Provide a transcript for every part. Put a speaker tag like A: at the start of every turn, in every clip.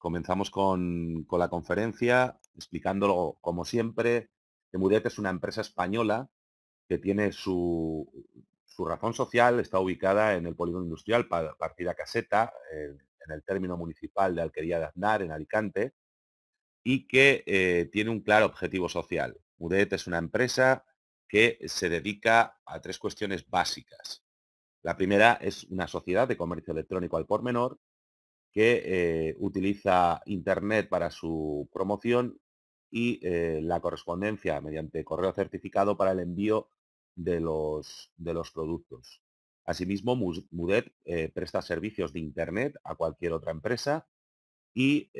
A: Comenzamos con, la conferencia explicándolo como siempre. que MUDET es una empresa española que tiene su, razón social, está ubicada en el polígono industrial Partida Caseta, en, el término municipal de Alquería de Aznar, en Alicante, y que eh, tiene un claro objetivo social. Mudet es una empresa que se dedica a tres cuestiones básicas. La primera es una sociedad de comercio electrónico al por menor, que eh, utiliza Internet para su promoción y eh, la correspondencia mediante correo certificado para el envío de los, de los productos. Asimismo, Mudet eh, presta servicios de Internet a cualquier otra empresa y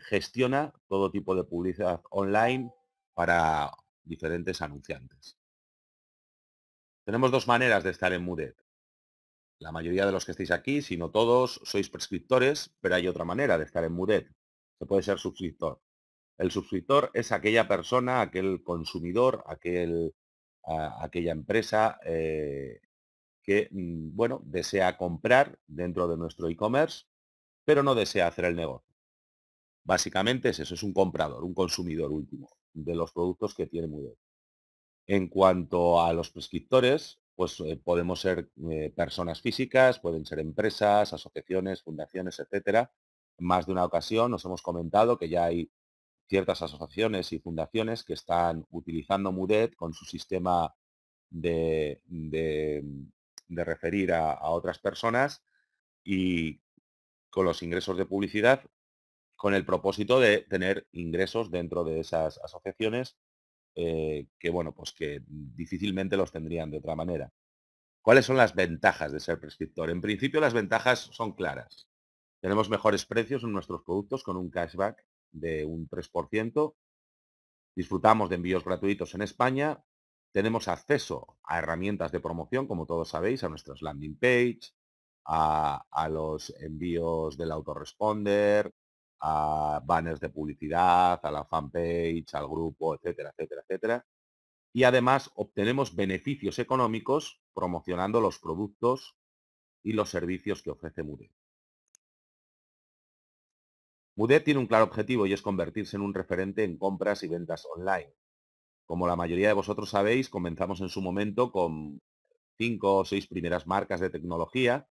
A: gestiona todo tipo de publicidad online para diferentes anunciantes. Tenemos dos maneras de estar en Mudet. La mayoría de los que estáis aquí, si no todos, sois prescriptores, pero hay otra manera de estar en MUDET. Se puede ser suscriptor. El suscriptor es aquella persona, aquel consumidor, aquel, aquella empresa eh, que, mm, bueno, desea comprar dentro de nuestro e-commerce, pero no desea hacer el negocio. Básicamente es eso, es un comprador, un consumidor último de los productos que tiene Muret. En cuanto a los prescriptores, pues eh, podemos ser eh, personas físicas, pueden ser empresas, asociaciones, fundaciones, etcétera. Más de una ocasión nos hemos comentado que ya hay ciertas asociaciones y fundaciones que están utilizando MUDET con su sistema de, referir a otras personas y con los ingresos de publicidad con el propósito de tener ingresos dentro de esas asociaciones eh, que bueno, pues que difícilmente los tendrían de otra manera. ¿Cuáles son las ventajas de ser prescriptor? En principio las ventajas son claras. Tenemos mejores precios en nuestros productos con un cashback de un 3%. Disfrutamos de envíos gratuitos en España. Tenemos acceso a herramientas de promoción, como todos sabéis, a nuestras landing page, a, a los envíos del autoresponder, a banners de publicidad, a la fanpage, al grupo, etcétera, etcétera, etcétera. Y además obtenemos beneficios económicos promocionando los productos y los servicios que ofrece Mude. Mude tiene un claro objetivo y es convertirse en un referente en compras y ventas online. Como la mayoría de vosotros sabéis, comenzamos en su momento con cinco o seis primeras marcas de tecnología,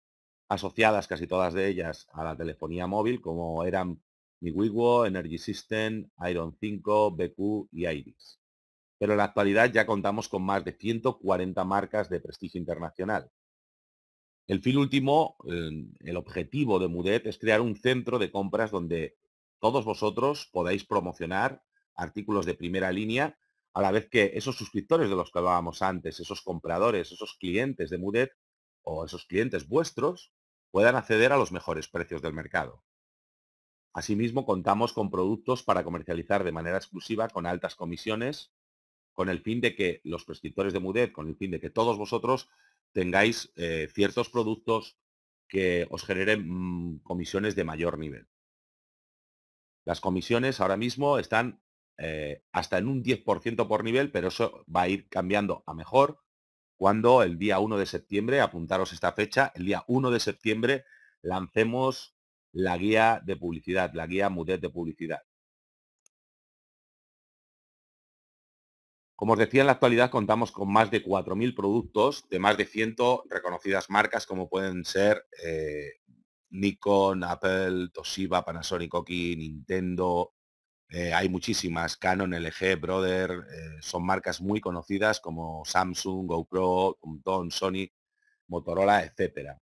A: asociadas casi todas de ellas a la telefonía móvil, como eran wiwo Energy System, Iron 5, BQ y Iris. Pero en la actualidad ya contamos con más de 140 marcas de prestigio internacional. El fin último, em, el objetivo de Mudet es crear un centro de compras donde todos vosotros podáis promocionar artículos de primera línea, a la vez que esos suscriptores de los que hablábamos antes, esos compradores, esos clientes de Mudet o esos clientes vuestros, puedan acceder a los mejores precios del mercado. Asimismo, contamos con productos para comercializar de manera exclusiva con altas comisiones, con el fin de que los prescriptores de MUDET, con el fin de que todos vosotros tengáis eh, ciertos productos que os generen mm, comisiones de mayor nivel. Las comisiones ahora mismo están eh, hasta en un 10% por nivel, pero eso va a ir cambiando a mejor cuando el día 1 de septiembre, apuntaros esta fecha, el día 1 de septiembre lancemos la guía de publicidad, la guía MUDET de publicidad. Como os decía, en la actualidad contamos con más de 4.000 productos de más de 100 reconocidas marcas como pueden ser eh, Nikon, Apple, Toshiba, Panasonic, Oki, Nintendo. Eh, hay muchísimas, Canon, LG, Brother, eh, son marcas muy conocidas como Samsung, GoPro, Compton, Sony, Motorola, etcétera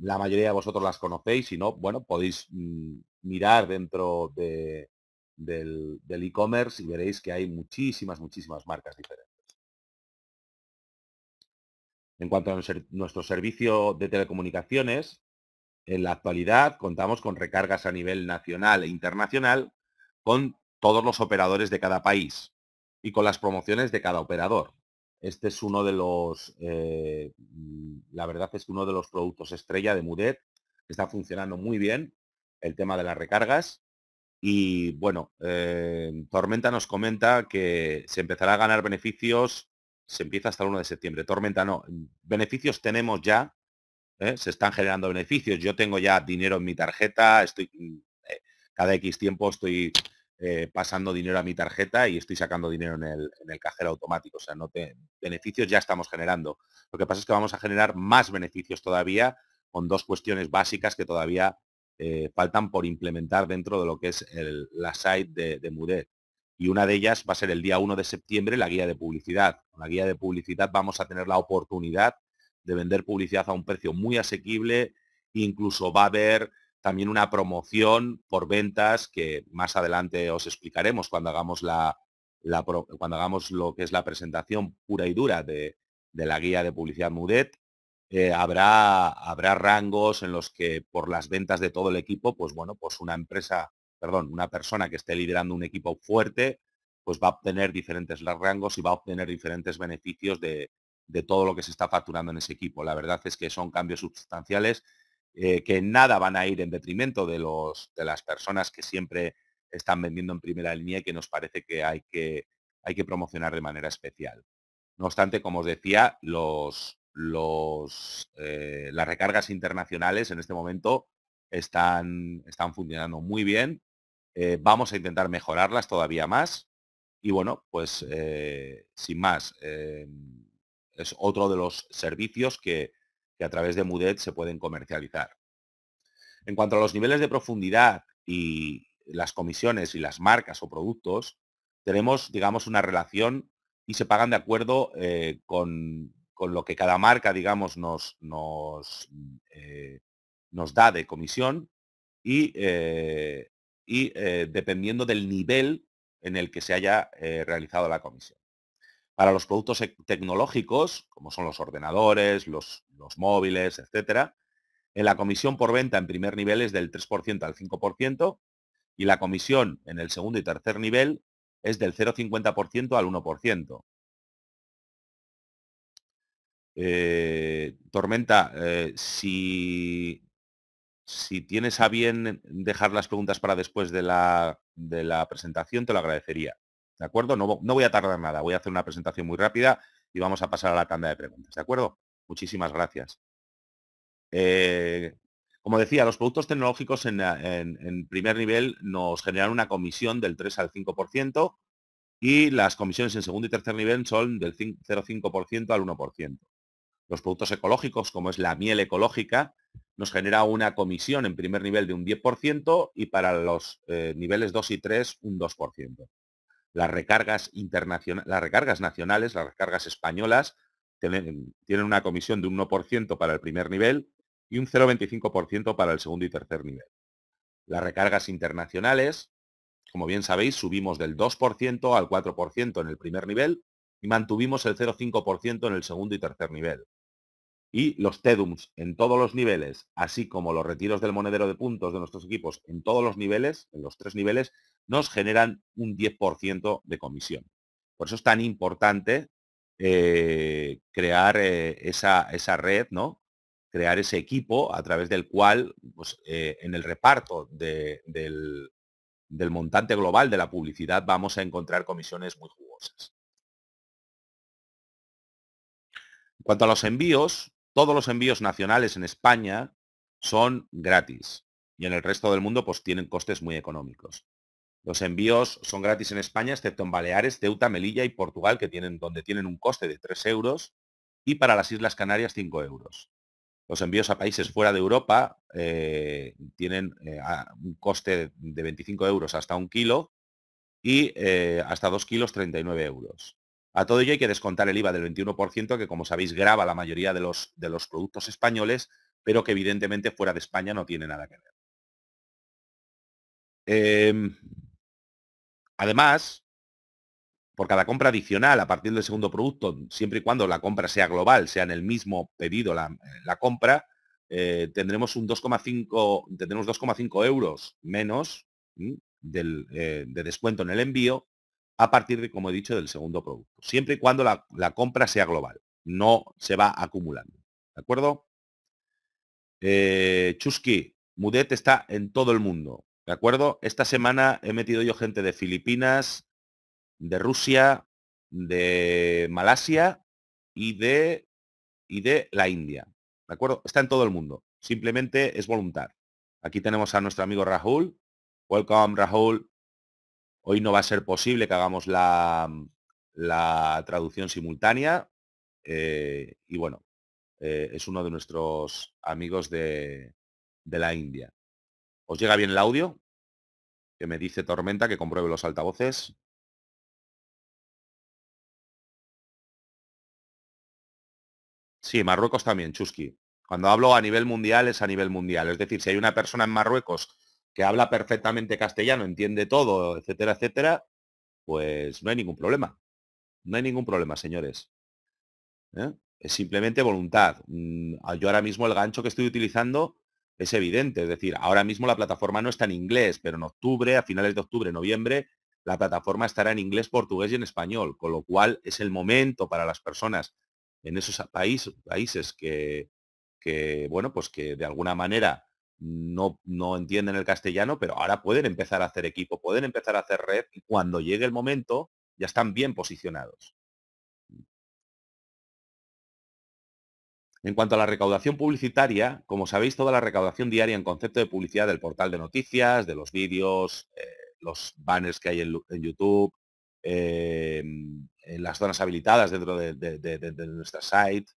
A: la mayoría de vosotros las conocéis, si no, bueno, podéis mm, mirar dentro del e-commerce y veréis que hay muchísimas, muchísimas marcas diferentes. En cuanto a nuestro servicio de telecomunicaciones, en la actualidad contamos con recargas a nivel nacional e internacional con todos los operadores de cada país y con las promociones de cada operador. Este es uno de los, eh, mm, la verdad es que uno de los productos estrella de MUDET. está funcionando muy bien, el tema de las recargas. Y bueno, eh, Tormenta nos comenta que se empezará a ganar beneficios, se empieza hasta el 1 de septiembre. Tormenta no, mm, beneficios tenemos ya, ¿eh? se están generando beneficios. Yo tengo ya dinero en mi tarjeta, estoy mm, cada X tiempo estoy eh, pasando dinero a mi tarjeta y estoy sacando dinero en el, cajero automático. O sea, beneficios ya estamos generando. Lo que pasa es que vamos a generar más beneficios todavía con dos cuestiones básicas que todavía eh, faltan por implementar dentro de lo que es el, la site de, de Y una de ellas va a ser el día 1 de septiembre la guía de publicidad. Con la guía de publicidad vamos a tener la oportunidad de vender publicidad a un precio muy asequible. Incluso va a haber también una promoción por ventas que más adelante os explicaremos cuando hagamos cuando hagamos lo que es la presentación pura y dura de, la guía de publicidad Mudet. Eh, habrá, habrá rangos en los que por las ventas de todo el equipo, pues bueno, pues una empresa, perdón, una persona que esté liderando un equipo fuerte, pues va a obtener diferentes rangos y va a obtener diferentes beneficios de, de todo lo que se está facturando en ese equipo. La verdad es que son cambios sustanciales eh, que nada van a ir en detrimento de, los, de las personas que siempre están vendiendo en primera línea y que nos parece que hay que, hay que promocionar de manera especial. No obstante, como os decía, los, los, eh, las recargas internacionales en este momento están, están funcionando muy bien. Eh, vamos a intentar mejorarlas todavía más. Y bueno, pues sin más, es otro de los servicios que, a través de Mudet se pueden comercializar. En cuanto a los niveles de profundidad y las comisiones y las marcas o productos, tenemos, digamos, una relación y se pagan de acuerdo eh, con, lo que cada marca, digamos, nos, nos, eh, nos da de comisión y eh, dependiendo del nivel en el que se haya realizado la comisión para los productos e, tecnológicos, como son los ordenadores, los, móviles, etc. en eh, la comisión por venta en primer nivel es del 3% al 5% y la comisión en el segundo y tercer nivel es del 0,50% al 1%. Eh, Tormenta, eh, si, tienes a bien dejar las preguntas para después de la, de la presentación, te lo agradecería. ¿De acuerdo? No, voy a tardar nada, voy a hacer una presentación muy rápida y vamos a pasar a la tanda de preguntas, ¿de acuerdo? Muchísimas gracias. Eh, como decía, los productos tecnológicos en, primer nivel nos generan una comisión del 3 al 5% y las comisiones en segundo y tercer nivel son del 0,5% al 1%. Los productos ecológicos, como es la miel ecológica, nos genera una comisión en primer nivel de un 10% y para los eh, niveles 2 y 3 un 2% las recargas las recargas nacionales, las recargas españolas tienen, tienen una comisión de un 1% para el primer nivel y un 0,25% para el segundo y tercer nivel. Las recargas internacionales, como bien sabéis, subimos del 2% al 4% en el primer nivel y mantuvimos el 0,5% en el segundo y tercer nivel. Y los TEDUMs en todos los niveles, así como los retiros del monedero de puntos de nuestros equipos en todos los niveles, en los tres niveles, nos generan un 10% de comisión. Por eso es tan importante eh, crear eh, esa, red, ¿no? crear ese equipo a través del cual pues, eh, en el reparto del, del montante global de la publicidad vamos a encontrar comisiones muy jugosas. En cuanto a los envíos, todos los envíos nacionales en España son gratis y en el resto del mundo pues tienen costes muy económicos. Los envíos son gratis en España, excepto en Baleares, Ceuta, Melilla y Portugal, que tienen, donde tienen un coste de 3 euros, y para las Islas Canarias 5 euros. Los envíos a países fuera de Europa eh, tienen eh, un coste de 25 euros hasta un kilo y eh, hasta 2 kilos 39 euros. A todo ello hay que descontar el IVA del 21%, que como sabéis grava la mayoría de los, de los productos españoles, pero que evidentemente fuera de España no tiene nada que ver. Em, Además, por cada compra adicional a partir del segundo producto, siempre y cuando la compra sea global, sea en el mismo pedido la, eh, compra, eh, tendremos un 2,5 euros menos eh, de descuento en el envío a partir de, como he dicho, del segundo producto. Siempre y cuando la, compra sea global, no se va acumulando. ¿De acuerdo? Chusky, Mudet está en todo el mundo. ¿De acuerdo? Esta semana he metido yo gente de Filipinas, de Rusia, de Malasia y de, y de la India. ¿De acuerdo? Está en todo el mundo. Simplemente es voluntad. Aquí tenemos a nuestro amigo Rahul. Welcome, Rahul. Hoy no va a ser posible que hagamos la, traducción simultánea. Eh, y bueno, eh, es uno de nuestros amigos de la India. ¿Os llega bien el audio?
B: Que me dice Tormenta que compruebe los altavoces.
A: Sí, Marruecos también, Chusky. Cuando hablo a nivel mundial es a nivel mundial. Es decir, si hay una persona en Marruecos que habla perfectamente castellano, entiende todo, etcétera, etcétera, pues no hay ningún problema. No hay ningún problema, señores. ¿Eh? Es simplemente voluntad. Mm, yo ahora mismo el gancho que estoy utilizando es evidente. Es decir, ahora mismo la plataforma no está en inglés, pero en octubre, a finales de octubre, noviembre, la plataforma estará en inglés, portugués y en español, con lo cual es el momento para las personas en esos países que, bueno, pues que de alguna manera no, no entienden el castellano, pero ahora pueden empezar a hacer equipo, pueden empezar a hacer red y cuando llegue el momento ya están bien posicionados. En cuanto a la recaudación publicitaria, como sabéis, toda la recaudación diaria en concepto de publicidad del portal de noticias, de los vídeos, eh, los banners que hay en, YouTube, em, en las zonas habilitadas dentro de, nuestra site,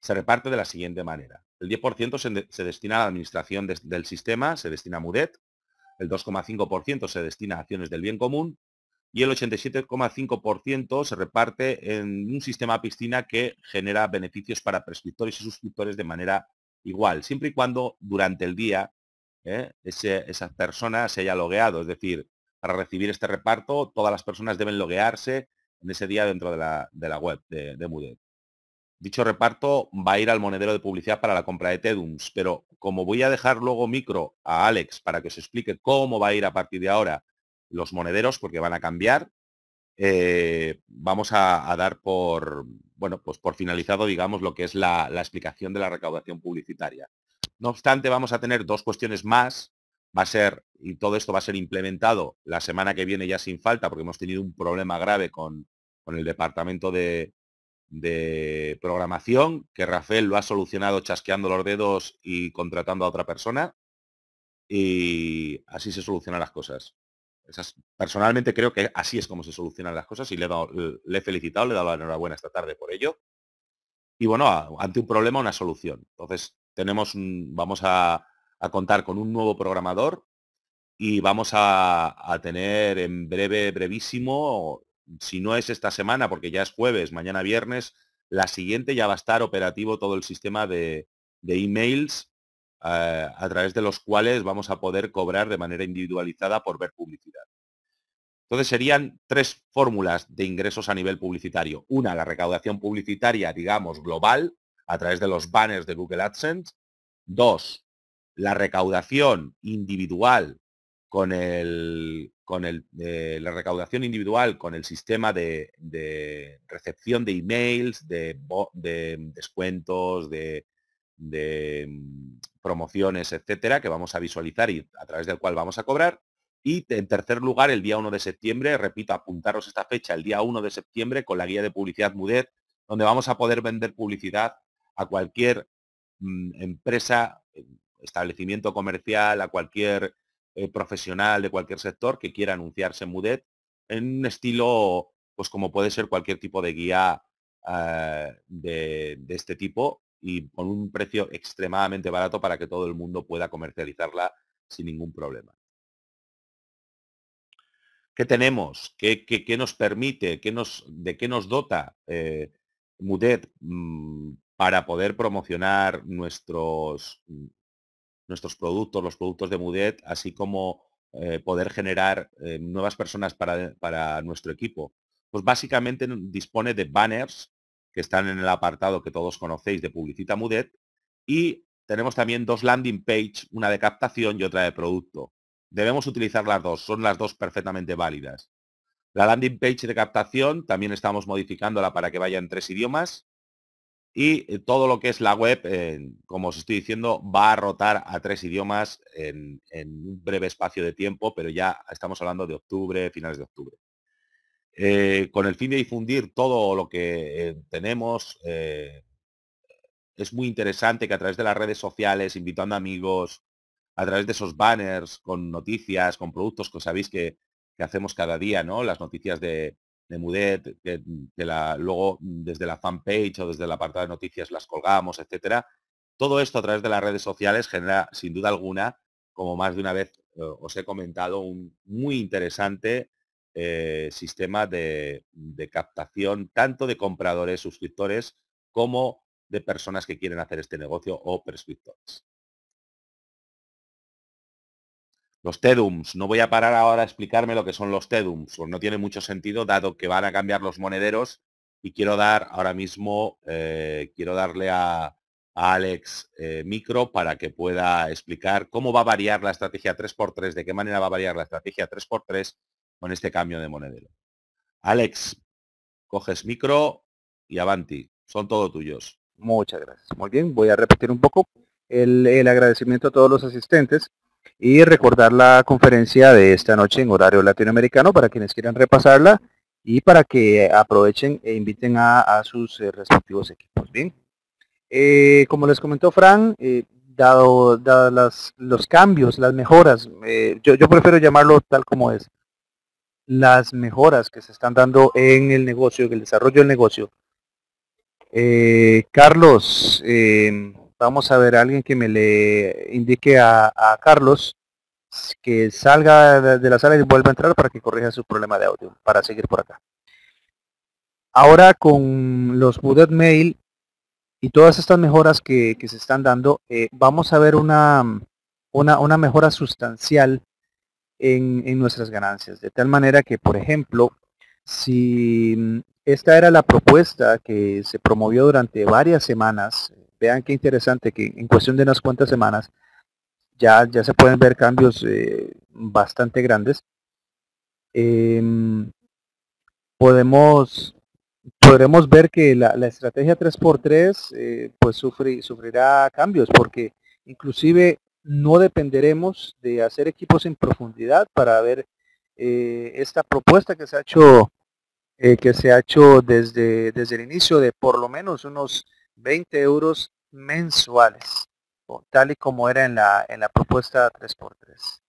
A: se reparte de la siguiente manera. El 10% se, se, destina a la administración del sistema, se destina a MUDET, el 2,5% se destina a acciones del bien común y el 87,5% se reparte en un sistema piscina que genera beneficios para prescriptores y suscriptores de manera igual, siempre y cuando durante el día ¿eh? esa persona se haya logueado. Es decir, para recibir este reparto, todas las personas deben loguearse en ese día dentro de la, web de, de Dicho reparto va a ir al monedero de publicidad para la compra de Tedums, pero como voy a dejar luego micro a Alex para que os explique cómo va a ir a partir de ahora los monederos porque van a cambiar. Eh, vamos a, dar por, bueno, pues por finalizado, digamos, lo que es la, explicación de la recaudación publicitaria. No obstante, vamos a tener dos cuestiones más va a ser, y todo esto va a ser implementado la semana que viene ya sin falta, porque hemos tenido un problema grave con, con el departamento de, programación, que Rafael lo ha solucionado chasqueando los dedos y contratando a otra persona. Y así se solucionan las cosas personalmente creo que así es como se solucionan las cosas y le he, felicitado, le he dado la enhorabuena esta tarde por ello. Y bueno, ante un problema, una solución. Entonces, tenemos vamos a, contar con un nuevo programador y vamos a, tener en breve, brevísimo, si no es esta semana, porque ya es jueves, mañana viernes, la siguiente ya va a estar operativo todo el sistema de, de emails eh, a través de los cuales vamos a poder cobrar de manera individualizada por ver publicidad. Entonces serían tres fórmulas de ingresos a nivel publicitario. Una, la recaudación publicitaria, digamos, global, a través de los banners de Google AdSense. Dos, la recaudación individual con, el, con eh, la recaudación individual con el sistema de, recepción de emails, de descuentos, de de mm, promociones, etcétera, que vamos a visualizar y a través del cual vamos a cobrar. Y en tercer lugar, el día 1 de septiembre, repito, apuntaros esta fecha, el día 1 de septiembre con la guía de publicidad MUDET, donde vamos a poder vender publicidad a cualquier mm, empresa, eh, establecimiento comercial, a cualquier eh, profesional de cualquier sector que quiera anunciarse en en un estilo, pues como puede ser cualquier tipo de guía ah, de este tipo, y con un precio extremadamente barato para que todo el mundo pueda comercializarla sin ningún problema. ¿Qué tenemos? ¿Qué, nos permite? ¿Qué nos, ¿De qué nos dota eh, Mudet mm, para poder promocionar nuestros, mm, nuestros productos, los productos de Mudet, así como eh, poder generar eh, nuevas personas para nuestro equipo? Pues básicamente dispone de banners que están en el apartado que todos conocéis de Publicita Mudet. Y tenemos también dos landing page, una de captación y otra de producto. Debemos utilizar las dos, son las dos perfectamente válidas. La landing page de captación también estamos modificándola para que vaya en tres idiomas. Y eh, todo lo que es la web, como os estoy diciendo, va a rotar a tres idiomas en un breve espacio de tiempo, pero ya estamos hablando de octubre, finales de octubre. Eh, con el fin de difundir todo lo que eh, tenemos. Eh, es muy interesante que a través de las redes sociales, invitando amigos, a través de esos banners con noticias, con productos que sabéis que, hacemos cada día, ¿no? Las noticias de, Mudet, que, mm, luego mm, desde la fanpage o desde la apartado de noticias las colgamos, etc. Todo esto a través de las redes sociales genera, sin duda alguna, como más de una vez os he comentado, un muy interesante eh, sistema de, captación tanto de compradores, suscriptores, como de personas que quieren hacer este negocio o prescriptores. Los TEDUMS. No voy a parar ahora a explicarme lo que son los TEDUMS. Pues no tiene mucho sentido dado que van a cambiar los monederos y quiero dar ahora mismo, eh, quiero darle a, Alex eh, Micro para que pueda explicar cómo va a variar la estrategia 3x3, de qué manera va a variar la estrategia 3x3 con este cambio de monedero. Alex, coges micro y avanti. Son todos tuyos.
C: Muchas gracias.
A: Muy bien, voy a repetir un poco el, agradecimiento a todos los asistentes y
C: recordar la conferencia de esta noche en horario latinoamericano para quienes quieran repasarla y para que aprovechen e inviten a, sus eh, respectivos equipos. Bien, eh, como les comentó Fran, eh, dado, los cambios, las mejoras, yo, prefiero llamarlo tal como es, las mejoras que se están dando en el negocio, en el desarrollo del negocio. Eh, Carlos, em, vamos a ver a alguien que me le indique a, Carlos que salga de la sala y vuelva a entrar para que corrija su problema de audio, para seguir por acá. Ahora con los Budet mail y todas estas mejoras que, se están dando, eh, vamos a ver una, una, una mejora sustancial en, nuestras ganancias. De tal manera que, por ejemplo, si mm, esta era la propuesta que se promovió durante varias semanas, vean qué interesante que en cuestión de unas cuantas semanas ya, ya se pueden ver cambios eh, bastante grandes. Em, podemos podremos ver que la, estrategia 3x3 eh, pues sufrirá cambios porque inclusive no dependeremos de hacer equipos en profundidad para ver eh, esta propuesta que se ha hecho eh, que se ha hecho desde, desde el inicio de por lo menos unos 20 euros mensuales, tal y como era en la, en la propuesta 3x3.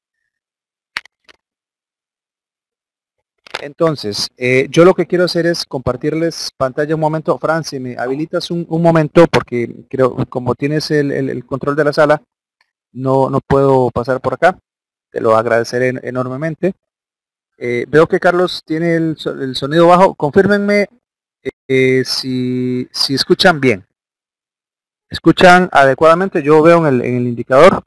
C: Entonces, eh, yo lo que quiero hacer es compartirles pantalla un momento. Fran, si me habilitas un, momento, porque creo como tienes el, el control de la sala, no, no puedo pasar por acá. Te lo agradeceré enormemente. Eh, veo que Carlos tiene el, sonido bajo. Confirmenme eh, si, si, escuchan bien. Escuchan adecuadamente. Yo veo en el, indicador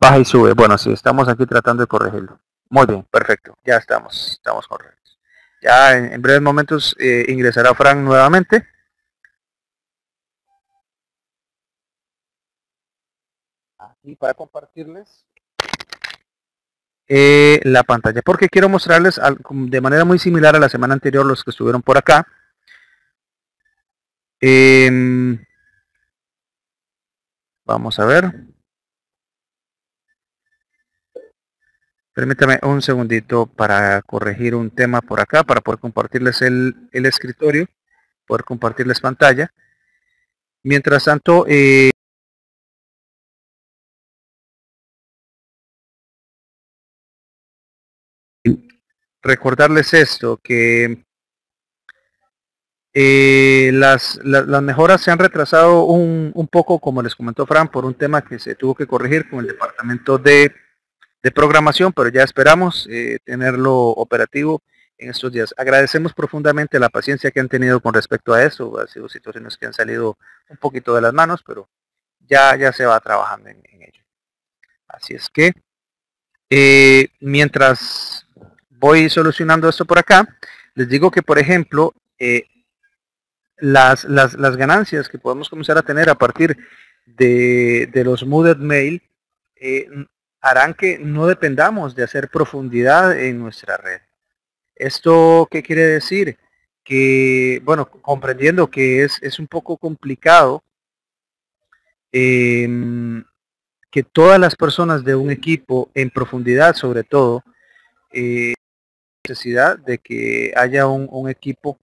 C: baja y sube. Bueno, sí, estamos aquí tratando de corregirlo. Muy bien, perfecto. Ya estamos, estamos correctos. Ya en, breves momentos eh, ingresará Frank nuevamente. y para compartirles eh, la pantalla porque quiero mostrarles de manera muy similar a la semana anterior los que estuvieron por acá em, vamos a ver permítame un segundito para corregir un tema por acá para poder compartirles el, el escritorio poder compartirles pantalla mientras tanto eh, recordarles esto, que eh, las, mejoras se han retrasado un, poco, como les comentó Fran, por un tema que se tuvo que corregir con el departamento de, programación, pero ya esperamos eh, tenerlo operativo en estos días. Agradecemos profundamente la paciencia que han tenido con respecto a eso. Ha sido situaciones que han salido un poquito de las manos, pero ya, ya se va trabajando en, ello. Así es que, eh, mientras voy solucionando esto por acá. Les digo que, por ejemplo, eh, las, ganancias que podemos comenzar a tener a partir de, los Mooded Mail eh, harán que no dependamos de hacer profundidad en nuestra red. ¿Esto qué quiere decir? Que, bueno, comprendiendo que es, un poco complicado em, que todas las personas de un equipo, en profundidad sobre todo, eh, necesidad de que haya un, equipo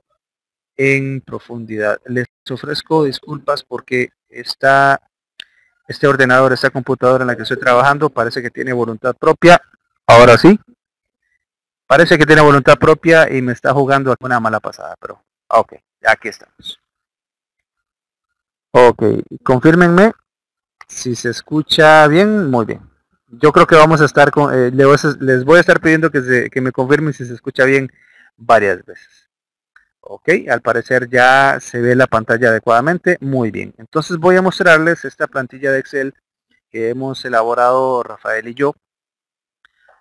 C: en profundidad. Les ofrezco disculpas porque está este ordenador, esta computadora en la que estoy trabajando, parece que tiene voluntad propia. Ahora sí. Parece que tiene voluntad propia y me está jugando alguna mala pasada, pero ah, ok, aquí estamos. Ok, confirmenme si se escucha bien, muy bien yo creo que vamos a estar con, eh, les voy a estar pidiendo que, me confirmen si se escucha bien varias veces. Ok, al parecer ya se ve la pantalla adecuadamente. Muy bien, entonces voy a mostrarles esta plantilla de Excel que hemos elaborado Rafael y yo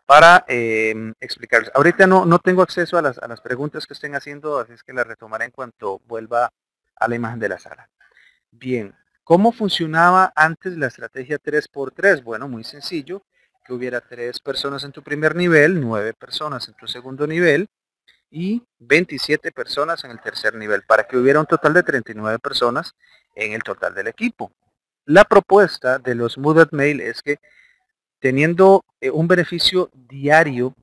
C: para em, explicarles. Ahorita no, no tengo acceso a las, preguntas que estén haciendo, así es que las retomaré en cuanto vuelva a la imagen de la sala. Bien, ¿Cómo funcionaba antes la estrategia 3x3? Bueno, muy sencillo, que hubiera 3 personas en tu primer nivel, 9 personas en tu segundo nivel y 27 personas en el tercer nivel, para que hubiera un total de 39 personas en el total del equipo. La propuesta de los Moodle Mail es que teniendo eh, un beneficio diario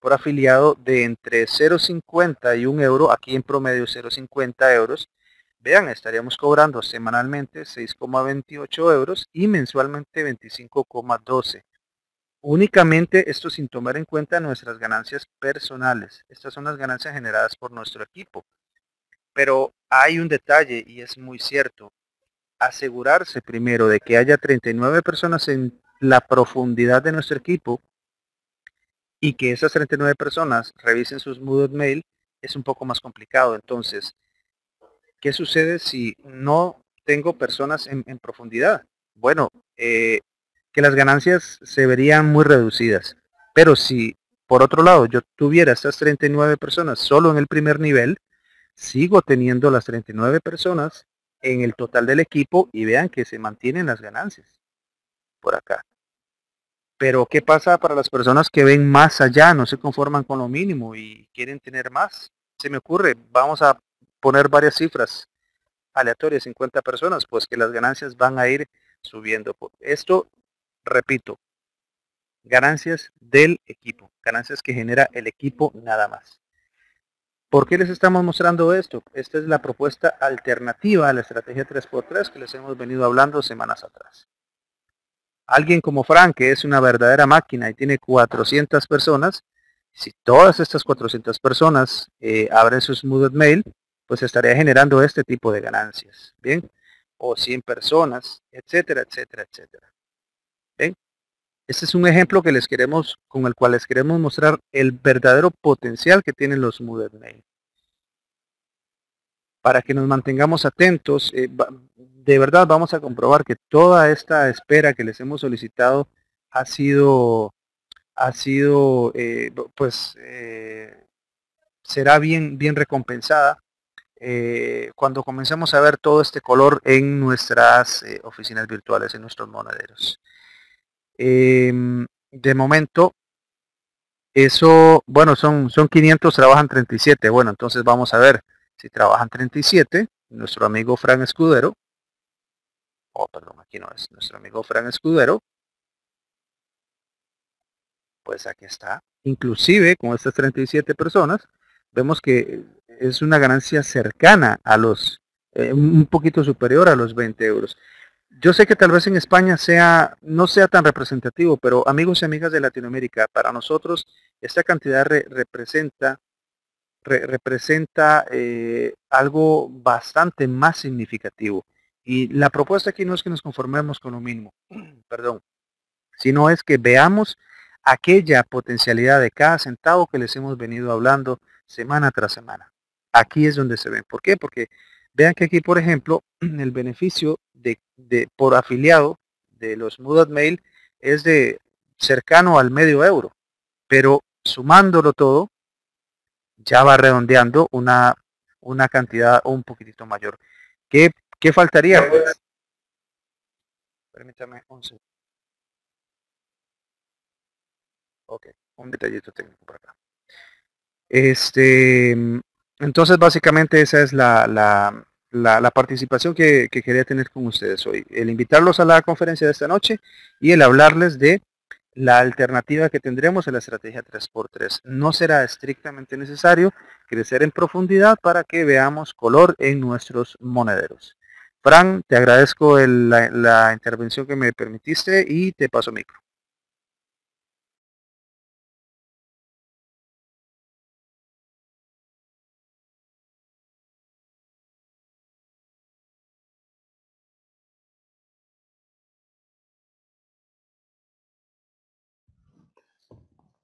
C: por afiliado de entre 0.50 y 1 euro, aquí en promedio 0.50 euros, Vean, estaríamos cobrando semanalmente 6,28 euros y mensualmente 25,12. Únicamente esto sin tomar en cuenta nuestras ganancias personales. Estas son las ganancias generadas por nuestro equipo. Pero hay un detalle y es muy cierto. Asegurarse primero de que haya 39 personas en la profundidad de nuestro equipo y que esas 39 personas revisen sus Moodle Mail es un poco más complicado. Entonces, ¿qué sucede si no tengo personas en, profundidad? Bueno, eh, que las ganancias se verían muy reducidas. Pero si, por otro lado, yo tuviera estas 39 personas solo en el primer nivel, sigo teniendo las 39 personas en el total del equipo y vean que se mantienen las ganancias por acá. Pero ¿qué pasa para las personas que ven más allá, no se conforman con lo mínimo y quieren tener más? Se me ocurre, vamos a poner varias cifras aleatorias, 50 personas, pues que las ganancias van a ir subiendo. Pues, esto, repito, ganancias del equipo, ganancias que genera el equipo nada más. ¿Por qué les estamos mostrando esto? Esta es la propuesta alternativa a la estrategia 3x3 que les hemos venido hablando semanas atrás. Alguien como Frank, que es una verdadera máquina y tiene 400 personas, si todas estas 400 personas eh, abren sus Moodle Mail, pues estaría generando este tipo de ganancias, ¿bien? O 100 personas, etcétera, etcétera, etcétera. ¿Bien? Este es un ejemplo que les queremos, con el cual les queremos mostrar el verdadero potencial que tienen los Mail. Para que nos mantengamos atentos, eh, de verdad vamos a comprobar que toda esta espera que les hemos solicitado ha sido, ha sido, eh, pues, eh, será bien, bien recompensada eh, cuando comenzamos a ver todo este color en nuestras eh, oficinas virtuales, en nuestros monaderos. Em, de momento, eso, bueno, son, son 500, trabajan 37. Bueno, entonces vamos a ver si trabajan 37. Nuestro amigo Fran Escudero. Oh, perdón, aquí no es. Nuestro amigo Fran Escudero. Pues aquí está. Inclusive con estas 37 personas, vemos que es una ganancia cercana a los, eh, un poquito superior a los 20 euros. Yo sé que tal vez en España sea, no sea tan representativo, pero amigos y amigas de Latinoamérica, para nosotros esta cantidad representa, representa eh, algo bastante más significativo. Y la propuesta aquí no es que nos conformemos con lo mínimo, perdón, sino es que veamos aquella potencialidad de cada centavo que les hemos venido hablando semana tras semana. Aquí es donde se ven. ¿Por qué? Porque vean que aquí, por ejemplo, el beneficio de, por afiliado de los Mudat Mail es de cercano al medio euro. Pero sumándolo todo, ya va redondeando una, una cantidad un poquitito mayor. ¿Qué, qué faltaría? Permítame un segundo. Ok, un detallito técnico por acá. Este, entonces, básicamente esa es la, la, participación que, quería tener con ustedes hoy. El invitarlos a la conferencia de esta noche y el hablarles de la alternativa que tendremos en la estrategia 3x3. No será estrictamente necesario crecer en profundidad para que veamos color en nuestros monederos. Fran, te agradezco la, la intervención que me permitiste y te paso micro.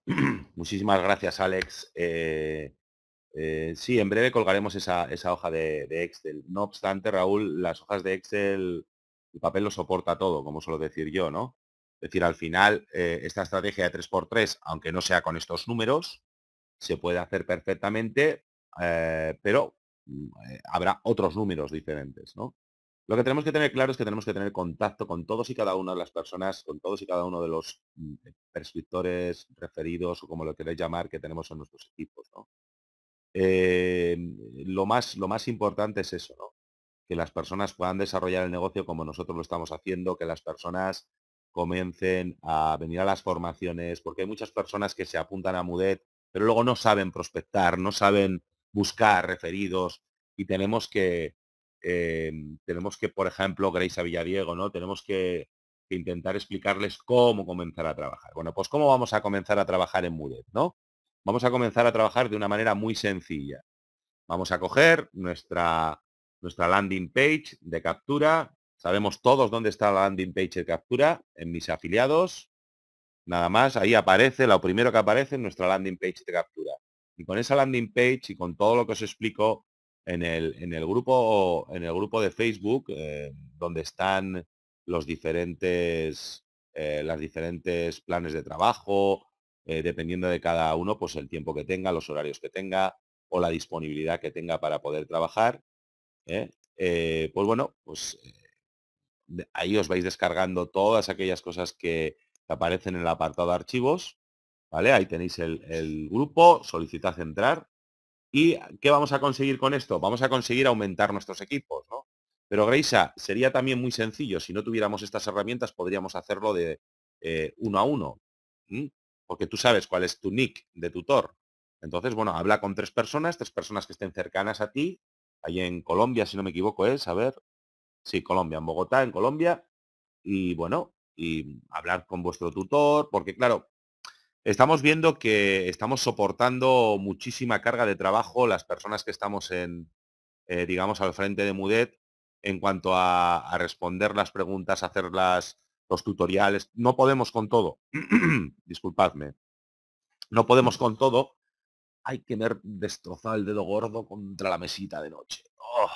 A: Muchísimas gracias, Alex. Eh, eh, sí, en breve colgaremos esa, hoja de, Excel. No obstante, Raúl, las hojas de Excel, el papel lo soporta todo, como suelo decir yo, ¿no? Es decir, al final, eh, esta estrategia de 3x3, aunque no sea con estos números, se puede hacer perfectamente, pero mm, habrá otros números diferentes, ¿no? Lo que tenemos que tener claro es que tenemos que tener contacto con todos y cada una de las personas, con todos y cada uno de los mm, eh, prescriptores, referidos o como lo queréis llamar que tenemos en nuestros equipos. Em, lo, más, lo más importante es eso, que las personas puedan desarrollar el negocio como nosotros lo estamos haciendo, que las personas comiencen a venir a las formaciones, porque hay muchas personas que se apuntan a Mudet, pero luego no saben prospectar, no saben buscar referidos y tenemos que, Em, tenemos que, por ejemplo, Grace a Villadiego, ¿no? Tenemos que, intentar explicarles cómo comenzar a trabajar. Bueno, pues cómo vamos a comenzar a trabajar en Muret, ¿no? Vamos a comenzar a trabajar de una manera muy sencilla. Vamos a coger nuestra, nuestra landing page de captura. Sabemos todos dónde está la landing page de captura, en mis afiliados. Nada más, ahí aparece, lo primero que aparece nuestra landing page de captura. Y con esa landing page y con todo lo que os explico, en el, en el, grupo, en el grupo de Facebook, eh, donde están los diferentes, eh, las diferentes planes de trabajo, eh, dependiendo de cada uno, pues el tiempo que tenga, los horarios que tenga o la disponibilidad que tenga para poder trabajar. pues bueno, pues ahí os vais descargando todas aquellas cosas que, aparecen en el apartado de archivos. ¿Vale? Ahí tenéis el, el grupo, solicitad entrar, ¿Y qué vamos a conseguir con esto? Vamos a conseguir aumentar nuestros equipos, ¿no? Pero Greisa, sería también muy sencillo. Si no tuviéramos estas herramientas, podríamos hacerlo de eh, uno a uno. Porque tú sabes cuál es tu nick de tutor. Entonces, bueno, habla con tres personas, tres personas que estén cercanas a ti. Ahí en Colombia, si no me equivoco, es, a ver. Sí, Colombia, en Bogotá, en Colombia. Y bueno, y hablar con vuestro tutor, porque claro, Estamos viendo que estamos soportando muchísima carga de trabajo las personas que estamos en, eh, digamos, al frente de Mudet en cuanto a, responder las preguntas, hacer los tutoriales. No podemos con todo. Disculpadme. No podemos con todo. Hay que ver destrozado el dedo gordo contra la mesita de noche. Oh,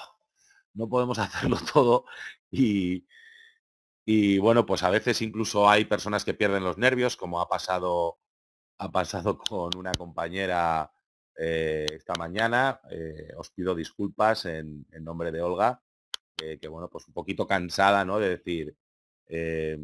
A: no podemos hacerlo todo y, y bueno, pues a veces incluso hay personas que pierden los nervios, como ha pasado ha pasado con una compañera eh, esta mañana. Eh, os pido disculpas en, nombre de Olga, que bueno, pues un poquito cansada, ¿no? De decir, eh,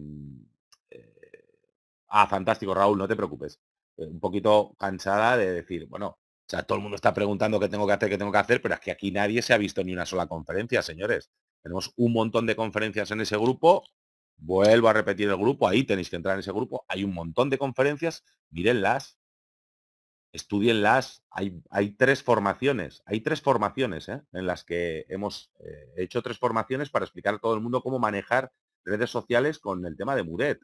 A: ah, fantástico Raúl, no te preocupes. un poquito cansada de decir, bueno, o sea, todo el mundo está preguntando qué tengo que hacer, qué tengo que hacer, pero es que aquí nadie se ha visto ni una sola conferencia, señores. Tenemos un montón de conferencias en ese grupo Vuelvo a repetir el grupo, ahí tenéis que entrar en ese grupo. Hay un montón de conferencias, Mirenlas. estudienlas. Hay, hay tres formaciones, hay tres formaciones ¿eh? en las que hemos eh, hecho tres formaciones para explicar a todo el mundo cómo manejar redes sociales con el tema de Muret.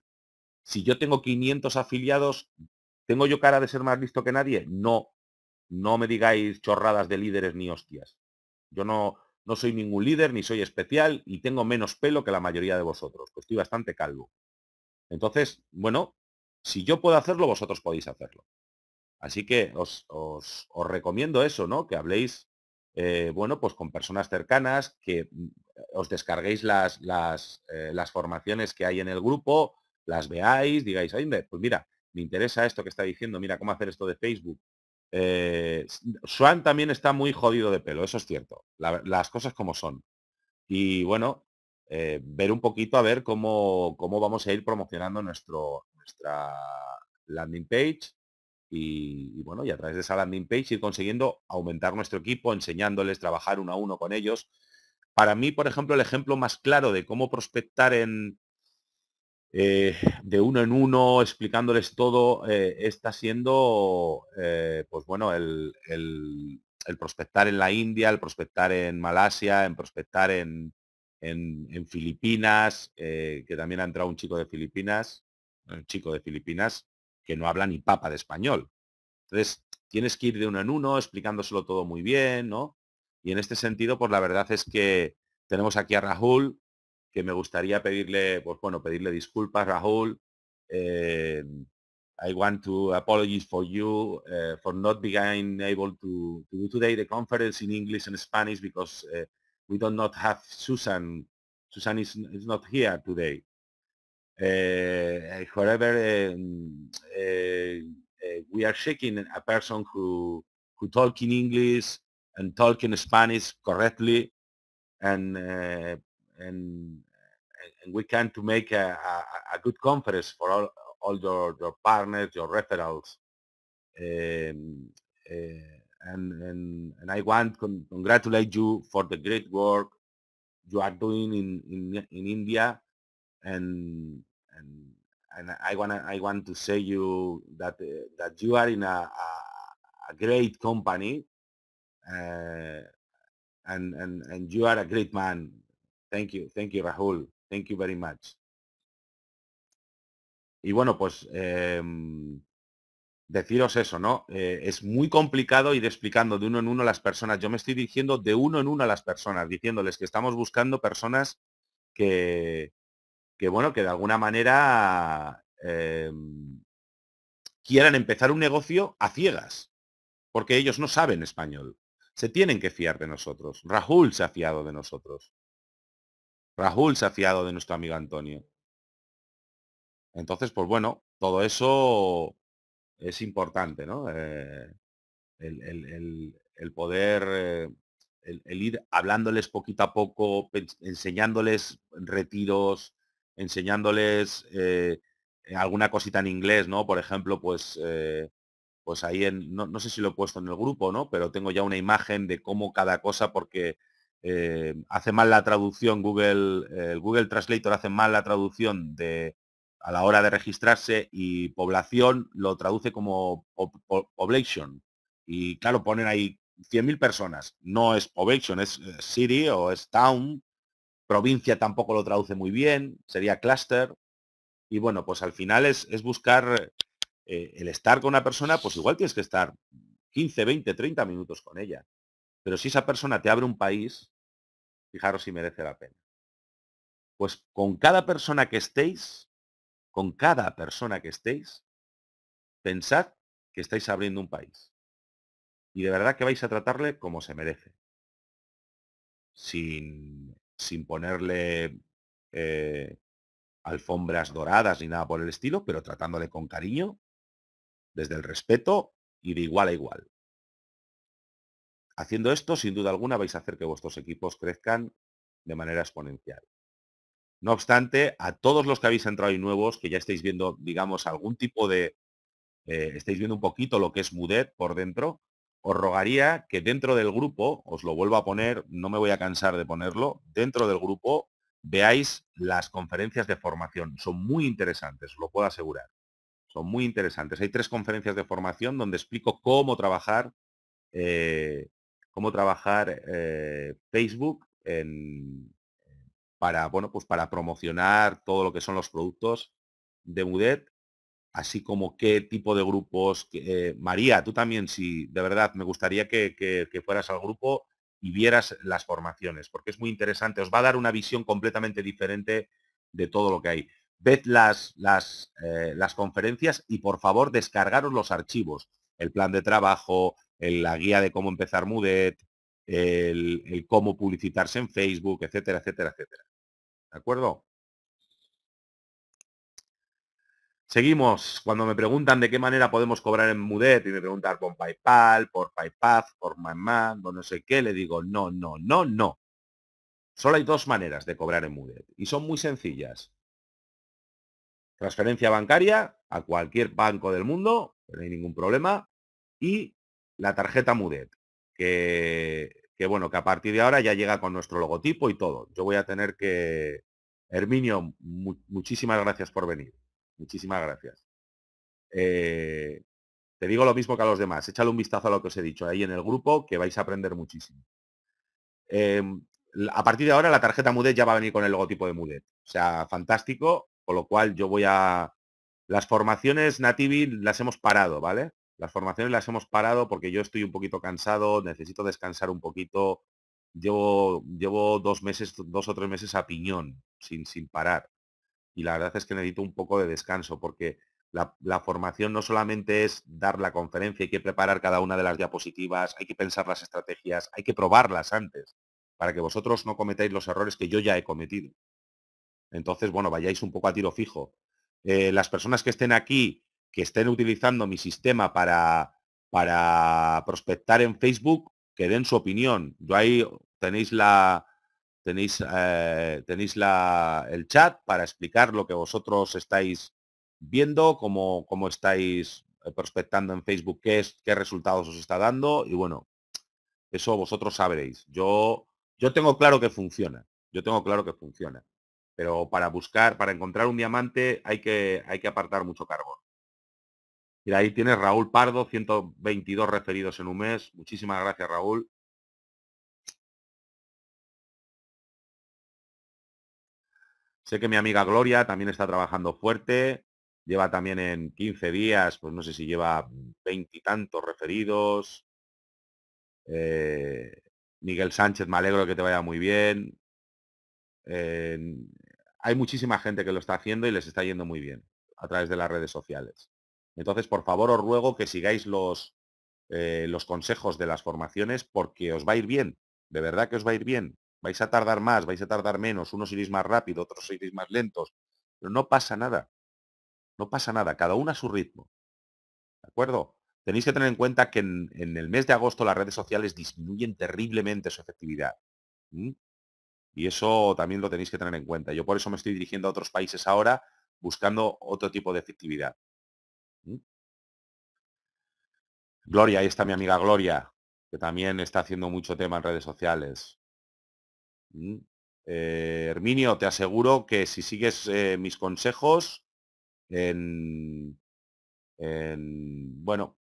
A: Si yo tengo 500 afiliados, ¿tengo yo cara de ser más listo que nadie? No, no me digáis chorradas de líderes ni hostias. Yo no, no soy ningún líder, ni soy especial, y tengo menos pelo que la mayoría de vosotros, pues estoy bastante calvo. Entonces, bueno, si yo puedo hacerlo, vosotros podéis hacerlo. Así que os, recomiendo eso, ¿no? Que habléis, eh, bueno, pues con personas cercanas, que mm, os descarguéis las, las, eh, las formaciones que hay en el grupo, las veáis, digáis, ay, pues mira, me interesa esto que está diciendo, mira, cómo hacer esto de Facebook, eh, Swan también está muy jodido de pelo, eso es cierto. las cosas como son. Y bueno, eh, ver un poquito a ver cómo, cómo vamos a ir promocionando nuestro, nuestra landing page. Y, bueno, y a través de esa landing page ir consiguiendo aumentar nuestro equipo, enseñándoles, trabajar uno a uno con ellos. Para mí, por ejemplo, el ejemplo más claro de cómo prospectar en, eh, de uno en uno, explicándoles todo, eh, está siendo, eh, pues bueno, el, prospectar en la India, el prospectar en Malasia, en prospectar en, en, en Filipinas, que también ha entrado un chico de Filipinas, un chico de Filipinas que no habla ni papa de español. Entonces, tienes que ir de uno en uno, explicándoselo todo muy bien, ¿no? Y en este sentido, pues la verdad es que tenemos aquí a Rahul, que me gustaría pedirle, pues bueno, pedirle disculpas, Eh, I want to apologize for you uh, for not being able to, to do today the conference in English and Spanish because uh, we do not have Susan. Susan is, is not here today. Uh, however, we are checking a person who who talk in English and talk in Spanish correctly and and and we can to make a, a, a good conference for all, all your, your partners, your referrals. Um, uh, and, and, and I want to con congratulate you for the great work you are doing in, in, in India and, and, and I, wanna, I want to say you that, uh, that you are in a, a, a great company uh, and, and, and you are a great man Thank you, thank you, Rahul. Thank you very much. Y bueno, pues em, deciros eso, ¿no? Eh, es muy complicado ir explicando de uno en uno a las personas. Yo me estoy diciendo de uno en uno a las personas, diciéndoles que estamos buscando personas que, que bueno, que de alguna manera em, quieran empezar un negocio a ciegas, porque ellos no saben español. Se tienen que fiar de nosotros. Rahul se ha fiado de nosotros. Raúl se ha fiado de nuestro amigo Antonio. Entonces, pues bueno, todo eso es importante, ¿no? Eh, el, el, el, poder, eh, el, ir hablándoles poquito a poco, enseñándoles retiros, enseñándoles eh, alguna cosita en inglés, ¿no? Por ejemplo, pues, pues ahí en, no, no sé si lo he puesto en el grupo, ¿no? Pero tengo ya una imagen de cómo cada cosa, porque eh, hace mal la traducción, Google, el Google Translator hace mal la traducción de a la hora de registrarse y población lo traduce como Y claro, ponen ahí 100.000 personas. No es population, es eh, city o es town. Provincia tampoco lo traduce muy bien, sería cluster. Y bueno, pues al final es, es buscar eh, el estar con una persona, pues igual tienes que estar 15, 20, 30 minutos con ella. Pero si esa persona te abre un país, Fijaros si merece la pena. Pues con cada persona que estéis, con cada persona que estéis, pensad que estáis abriendo un país. Y de verdad que vais a tratarle como se merece. Sin, sin ponerle eh, alfombras doradas ni nada por el estilo, pero tratándole con cariño, desde el respeto y de igual a igual. Haciendo esto, sin duda alguna, vais a hacer que vuestros equipos crezcan de manera exponencial. No obstante, a todos los que habéis entrado y nuevos, que ya estáis viendo, digamos, algún tipo de... Eh, estáis viendo un poquito lo que es Mudet por dentro, os rogaría que dentro del grupo, os lo vuelvo a poner, no me voy a cansar de ponerlo, dentro del grupo veáis las conferencias de formación. Son muy interesantes, os lo puedo asegurar. Son muy interesantes. Hay tres conferencias de formación donde explico cómo trabajar eh, cómo trabajar eh, Facebook eh, para, bueno, pues para promocionar todo lo que son los productos de Mudet, así como qué tipo de grupos. Eh, María, tú también, si de verdad me gustaría que, fueras al grupo y vieras las formaciones, porque es muy interesante, os va a dar una visión completamente diferente de todo lo que hay ved las, las, las, conferencias y por favor descargaros los archivos, el plan de trabajo, la guía de cómo empezar Mudet, el, cómo publicitarse en Facebook, etcétera, etcétera, etcétera. ¿De acuerdo? Seguimos. Cuando me preguntan de qué manera podemos cobrar en Mudet y me preguntan por PayPal, por PayPal, por MyMan, no sé qué, le digo, no, no, no, no. Solo hay dos maneras de cobrar en Mudet y son muy sencillas. Transferencia bancaria a cualquier banco del mundo, no hay ningún problema, y la tarjeta Mudet, que, bueno, que a partir de ahora ya llega con nuestro logotipo y todo. Yo voy a tener que... Herminio, muchísimas gracias por venir. Muchísimas gracias. Eh, te digo lo mismo que a los demás. Échale un vistazo a lo que os he dicho ahí en el grupo, que vais a aprender muchísimo. Em, a partir de ahora la tarjeta Mudet ya va a venir con el logotipo de Mudet. O sea, fantástico. Con lo cual yo voy a... Las formaciones Nativi las hemos parado, ¿vale? Las formaciones las hemos parado porque yo estoy un poquito cansado, necesito descansar un poquito. Llevo, llevo dos meses, dos o tres meses a piñón, sin, sin parar. Y la verdad es que necesito un poco de descanso porque la, formación no solamente es dar la conferencia, hay que preparar cada una de las diapositivas, hay que pensar las estrategias, hay que probarlas antes, para que vosotros no cometáis los errores que yo ya he cometido. Entonces, bueno, vayáis un poco a tiro fijo. Eh, las personas que estén aquí que estén utilizando mi sistema para, para prospectar en Facebook, que den su opinión. Yo ahí tenéis la tenéis eh, tenéis la el chat para explicar lo que vosotros estáis viendo, cómo, cómo estáis eh, prospectando en Facebook, qué es, qué resultados os está dando y bueno, eso vosotros sabréis. Yo yo tengo claro que funciona. Yo tengo claro que funciona. Pero para buscar, para encontrar un diamante hay que hay que apartar mucho carbón. Y ahí tienes Raúl Pardo, 122 referidos en un
B: mes. Muchísimas gracias, Raúl.
A: Sé que mi amiga Gloria también está trabajando fuerte. Lleva también en 15 días, pues no sé si lleva veintitantos referidos. Eh, Miguel Sánchez, me alegro que te vaya muy bien. Eh, hay muchísima gente que lo está haciendo y les está yendo muy bien a través de las redes sociales. Entonces, por favor, os ruego que sigáis eh, los, consejos de las formaciones porque os va a ir bien, de verdad que os va a ir bien. Vais a tardar más, vais a tardar menos, unos iréis más rápido, otros iréis más lentos, pero no pasa nada, no pasa nada, cada uno a su ritmo. ¿De acuerdo? Tenéis que tener en cuenta que en, el mes de agosto las redes sociales disminuyen terriblemente su efectividad. Y eso también lo tenéis que tener en cuenta. Yo por eso me estoy dirigiendo a otros países ahora buscando otro tipo de efectividad. Gloria, ahí está mi amiga Gloria, que también está haciendo mucho tema en redes sociales. Mm, eh, Herminio, te aseguro que si sigues eh, mis consejos en, bueno,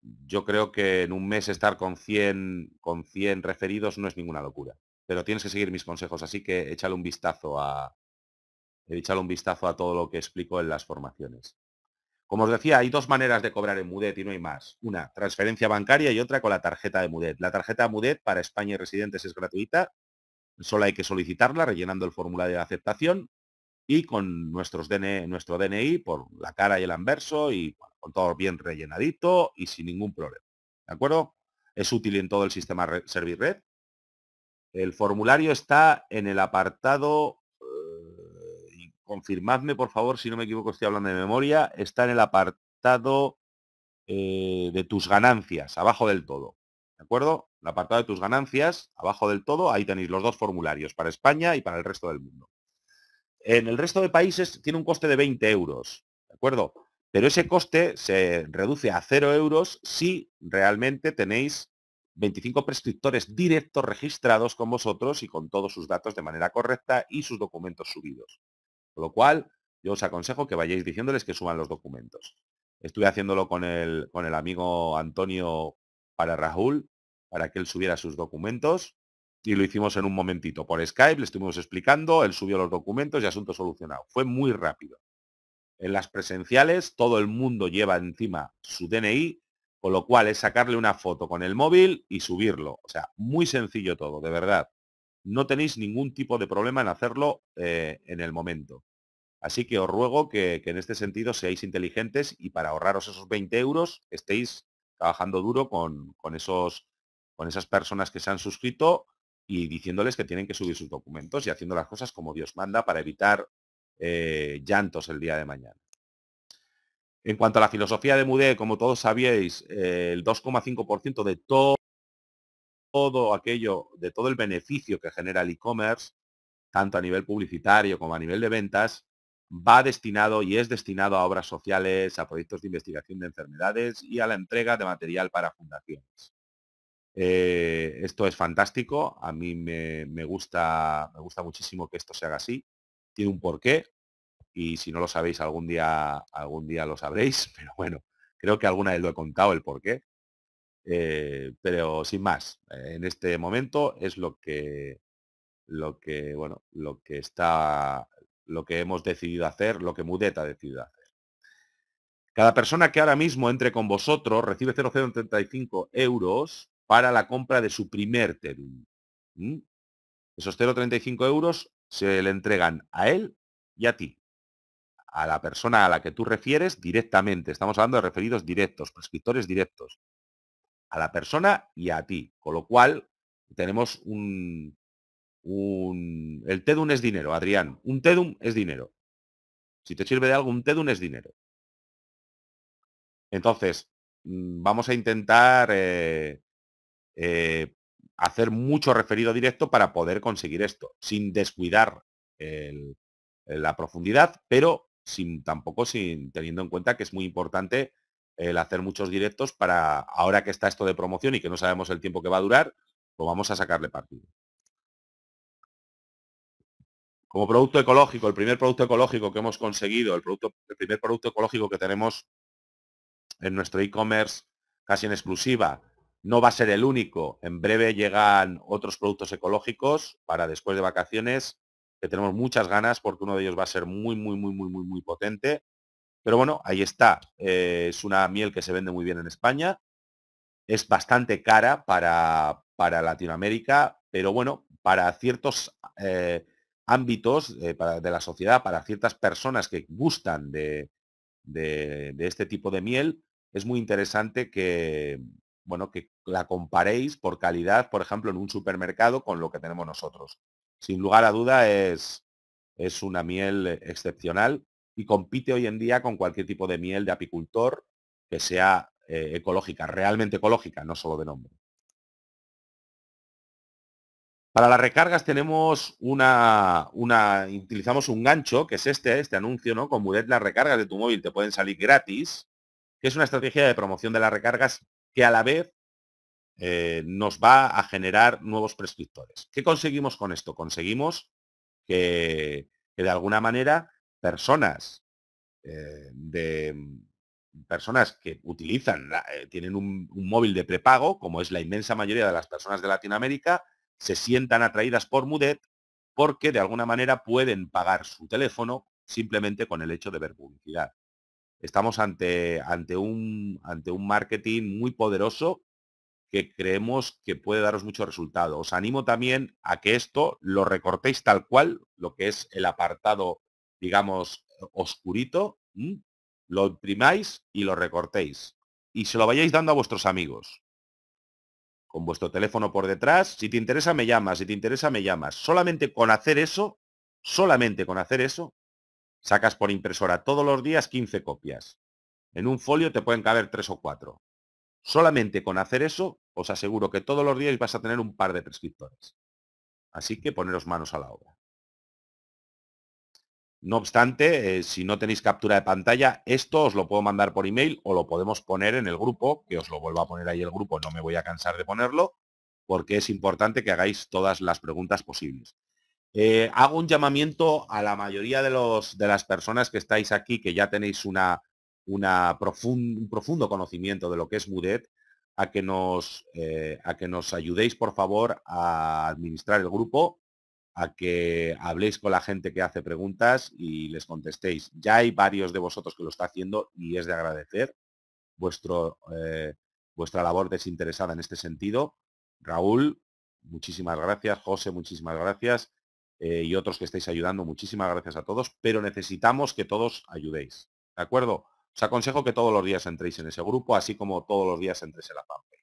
A: yo creo que en un mes estar con 100, con 100 referidos no es ninguna locura. Pero tienes que seguir mis consejos, así que échale un vistazo a échale un vistazo a todo lo que explico en las formaciones. Como os decía, hay dos maneras de cobrar en Mudet y no hay más. Una, transferencia bancaria y otra con la tarjeta de Mudet. La tarjeta Mudet para España y residentes es gratuita. Solo hay que solicitarla rellenando el formulario de aceptación y con DNI, nuestro DNI por la cara y el anverso y con todo bien rellenadito y sin ningún problema. ¿De acuerdo? Es útil en todo el sistema Servirred. El formulario está en el apartado confirmadme por favor, si no me equivoco, estoy hablando de memoria, está en el apartado eh, de tus ganancias, abajo del todo. ¿De acuerdo? El apartado de tus ganancias, abajo del todo, ahí tenéis los dos formularios, para España y para el resto del mundo. En el resto de países tiene un coste de 20 euros, ¿de acuerdo? Pero ese coste se reduce a 0 euros si realmente tenéis 25 prescriptores directos registrados con vosotros y con todos sus datos de manera correcta y sus documentos subidos. Con lo cual, yo os aconsejo que vayáis diciéndoles que suban los documentos. Estuve haciéndolo con el, con el amigo Antonio para Raúl, para que él subiera sus documentos, y lo hicimos en un momentito. Por Skype le estuvimos explicando, él subió los documentos y asunto solucionado. Fue muy rápido. En las presenciales todo el mundo lleva encima su DNI, con lo cual es sacarle una foto con el móvil y subirlo. O sea, muy sencillo todo, de verdad. No tenéis ningún tipo de problema en hacerlo eh, en el momento. Así que os ruego que, en este sentido seáis inteligentes y para ahorraros esos 20 euros estéis trabajando duro con, con, esas personas que se han suscrito y diciéndoles que tienen que subir sus documentos y haciendo las cosas como Dios manda para evitar eh, llantos el día de mañana. En cuanto a la filosofía de Mude, como todos sabíais, eh, el 2,5% de todo aquello, de todo el beneficio que genera el e-commerce, tanto a nivel publicitario como a nivel de ventas, va destinado y es destinado a obras sociales, a proyectos de investigación de enfermedades y a la entrega de material para fundaciones. Eh, esto es fantástico, a mí me, gusta, me gusta muchísimo que esto se haga así, tiene un porqué y si no lo sabéis algún día, algún día lo sabréis, pero bueno, creo que alguna vez lo he contado el porqué. qué. Eh, pero sin más, en este momento es lo que, lo que, bueno, lo que está lo que hemos decidido hacer, lo que Mudeta ha decidido hacer. Cada persona que ahora mismo entre con vosotros recibe 0,035 euros para la compra de su primer Terum. Esos 0,35 euros se le entregan a él y a ti. A la persona a la que tú refieres directamente. Estamos hablando de referidos directos, prescriptores directos. A la persona y a ti. Con lo cual, tenemos un, un... El TEDUM es dinero, Adrián. Un TEDUM es dinero. Si te sirve de algo, un TEDUM es dinero. Entonces, mm, vamos a intentar eh, eh, hacer mucho referido directo para poder conseguir esto, sin descuidar la profundidad, pero sin, tampoco sin teniendo en cuenta que es muy importante el hacer muchos directos para ahora que está esto de promoción y que no sabemos el tiempo que va a durar, lo vamos a sacarle partido como producto ecológico, el primer producto ecológico que hemos conseguido, el, producto, el primer producto ecológico que tenemos en nuestro e-commerce casi en exclusiva, no va a ser el único. En breve llegan otros productos ecológicos para después de vacaciones, que tenemos muchas ganas porque uno de ellos va a ser muy, muy, muy, muy, muy, muy potente. Pero bueno, ahí está. Eh, es una miel que se vende muy bien en España. Es bastante cara para, para Latinoamérica, pero bueno, para ciertos... Eh, ámbitos eh, de la sociedad, para ciertas personas que gustan de, este tipo de miel, es muy interesante que, bueno, que la comparéis por calidad, por ejemplo, en un supermercado con lo que tenemos nosotros. Sin lugar a duda es, es una miel excepcional y compite hoy en día con cualquier tipo de miel de apicultor que sea eh, ecológica, realmente ecológica, no solo de nombre. Para las recargas tenemos una, utilizamos un gancho, que es este, este anuncio, ¿no? Con Mudet las recargas de tu móvil te pueden salir gratis, que es una estrategia de promoción de las recargas que a la vez eh, nos va a generar nuevos prescriptores. ¿Qué conseguimos con esto? Conseguimos que, de alguna manera personas eh, de personas que utilizan, eh, tienen un móvil de prepago, como es la inmensa mayoría de las personas de Latinoamérica, se sientan atraídas por Mudet porque de alguna manera pueden pagar su teléfono simplemente con el hecho de ver publicidad. Estamos ante, ante, un, ante un marketing muy poderoso que creemos que puede daros mucho resultado. Os animo también a que esto lo recortéis tal cual, lo que es el apartado, digamos, oscurito, lo imprimáis y lo recortéis. Y se lo vayáis dando a vuestros amigos con vuestro teléfono por detrás. Si te interesa, me llamas. Si te interesa, me llamas. Solamente con hacer eso, solamente con hacer eso, sacas por impresora todos los días 15 copias. En un folio te pueden caber 3 o 4. Solamente con hacer eso, os aseguro que todos los días vas a tener un par de prescriptores. Así que poneros manos a la obra. No obstante, eh, si no tenéis captura de pantalla, esto os lo puedo mandar por email o lo podemos poner en el grupo, que os lo vuelvo a poner ahí el grupo, no me voy a cansar de ponerlo, porque es importante que hagáis todas las preguntas posibles. Eh, hago un llamamiento a la mayoría de, de las personas que estáis aquí, que ya tenéis una, una un profundo conocimiento de lo que es Mudet, a que nos, eh, a que nos ayudéis, por favor, a administrar el grupo a que habléis con la gente que hace preguntas y les contestéis. Ya hay varios de vosotros que lo está haciendo y es de agradecer vuestro, eh, vuestra labor desinteresada en este sentido. Raúl, muchísimas gracias. José, muchísimas gracias. Eh, y otros que estáis ayudando, muchísimas gracias a todos. Pero necesitamos que todos ayudéis. ¿De acuerdo? Os aconsejo que todos los días entréis en ese grupo, así como todos los días entréis en la PAMP.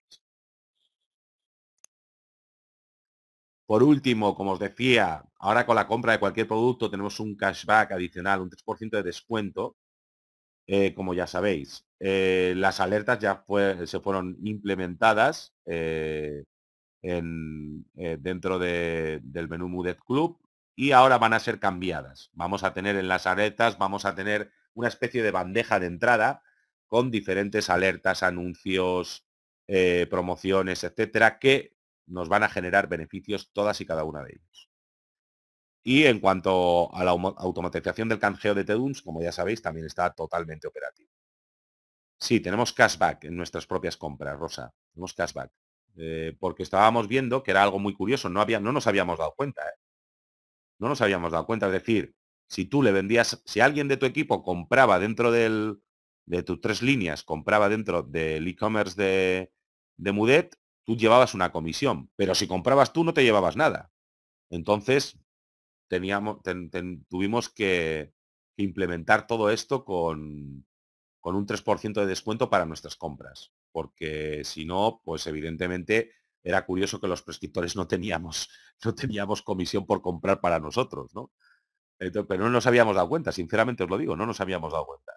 A: Por último, como os decía, ahora con la compra de cualquier producto tenemos un cashback adicional, un 3% de descuento, eh, como ya sabéis. Eh, las alertas ya se fueron implementadas eh, dentro del menú Mudet Club y ahora van a ser cambiadas. Vamos a tener en las alertas, vamos a tener una especie de bandeja de entrada con diferentes alertas, anuncios, promociones, etcétera, que nos van a generar beneficios todas y cada una de ellas. Y en cuanto a la automatización del canjeo de TEDUNS, como ya sabéis, también está totalmente operativo. Sí, tenemos cashback en nuestras propias compras, Rosa. Tenemos cashback. Eh, porque estábamos viendo que era algo muy curioso. No, había, no nos habíamos dado cuenta. ¿eh? No nos habíamos dado cuenta. Es decir, si tú le vendías, si alguien de tu equipo compraba dentro del, de tus tres líneas, compraba dentro del e-commerce de, de Mudet, tú llevabas una comisión, pero si comprabas tú no te llevabas nada. Entonces, teníamos, tuvimos que, implementar todo esto con, con un 3% de descuento para nuestras compras, porque si no, pues evidentemente era curioso que los prescriptores no teníamos, no teníamos comisión por comprar para nosotros, ¿no? pero no nos habíamos dado cuenta, sinceramente os lo digo, no nos habíamos dado cuenta.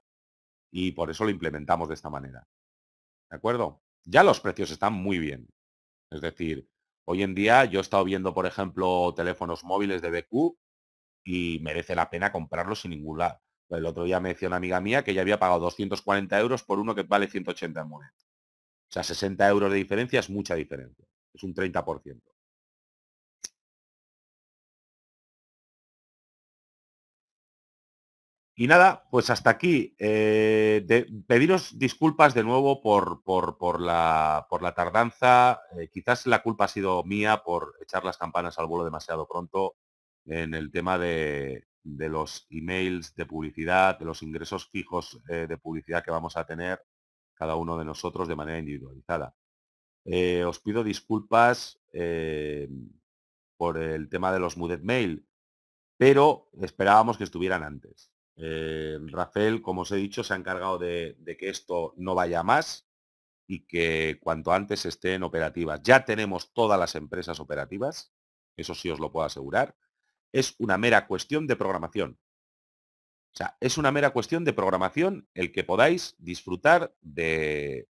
A: Y por eso lo implementamos de esta manera. ¿De acuerdo? Ya los precios están muy bien. Es decir, hoy en día yo he estado viendo, por ejemplo, teléfonos móviles de BQ y merece la pena comprarlos sin ningún lado. El otro día me decía una amiga mía que ya había pagado 240 euros por uno que vale 180 en moneda. O sea, 60 euros de diferencia es mucha diferencia. Es un 30%. Y nada, pues hasta aquí. Eh, pediros disculpas de nuevo por, por, la, tardanza. Eh, quizás la culpa ha sido mía por echar las campanas al vuelo demasiado pronto en el tema de, de los emails de publicidad, de los ingresos fijos eh, de publicidad que vamos a tener cada uno de nosotros de manera individualizada. os pido disculpas por el tema de los MUDET Mail, pero esperábamos que estuvieran antes. Eh, Rafael, como os he dicho, se ha encargado de, que esto no vaya más y que cuanto antes estén operativas. Ya tenemos todas las empresas operativas, eso sí os lo puedo asegurar. Es una mera cuestión de programación. O sea, es una mera cuestión de programación el que podáis disfrutar de,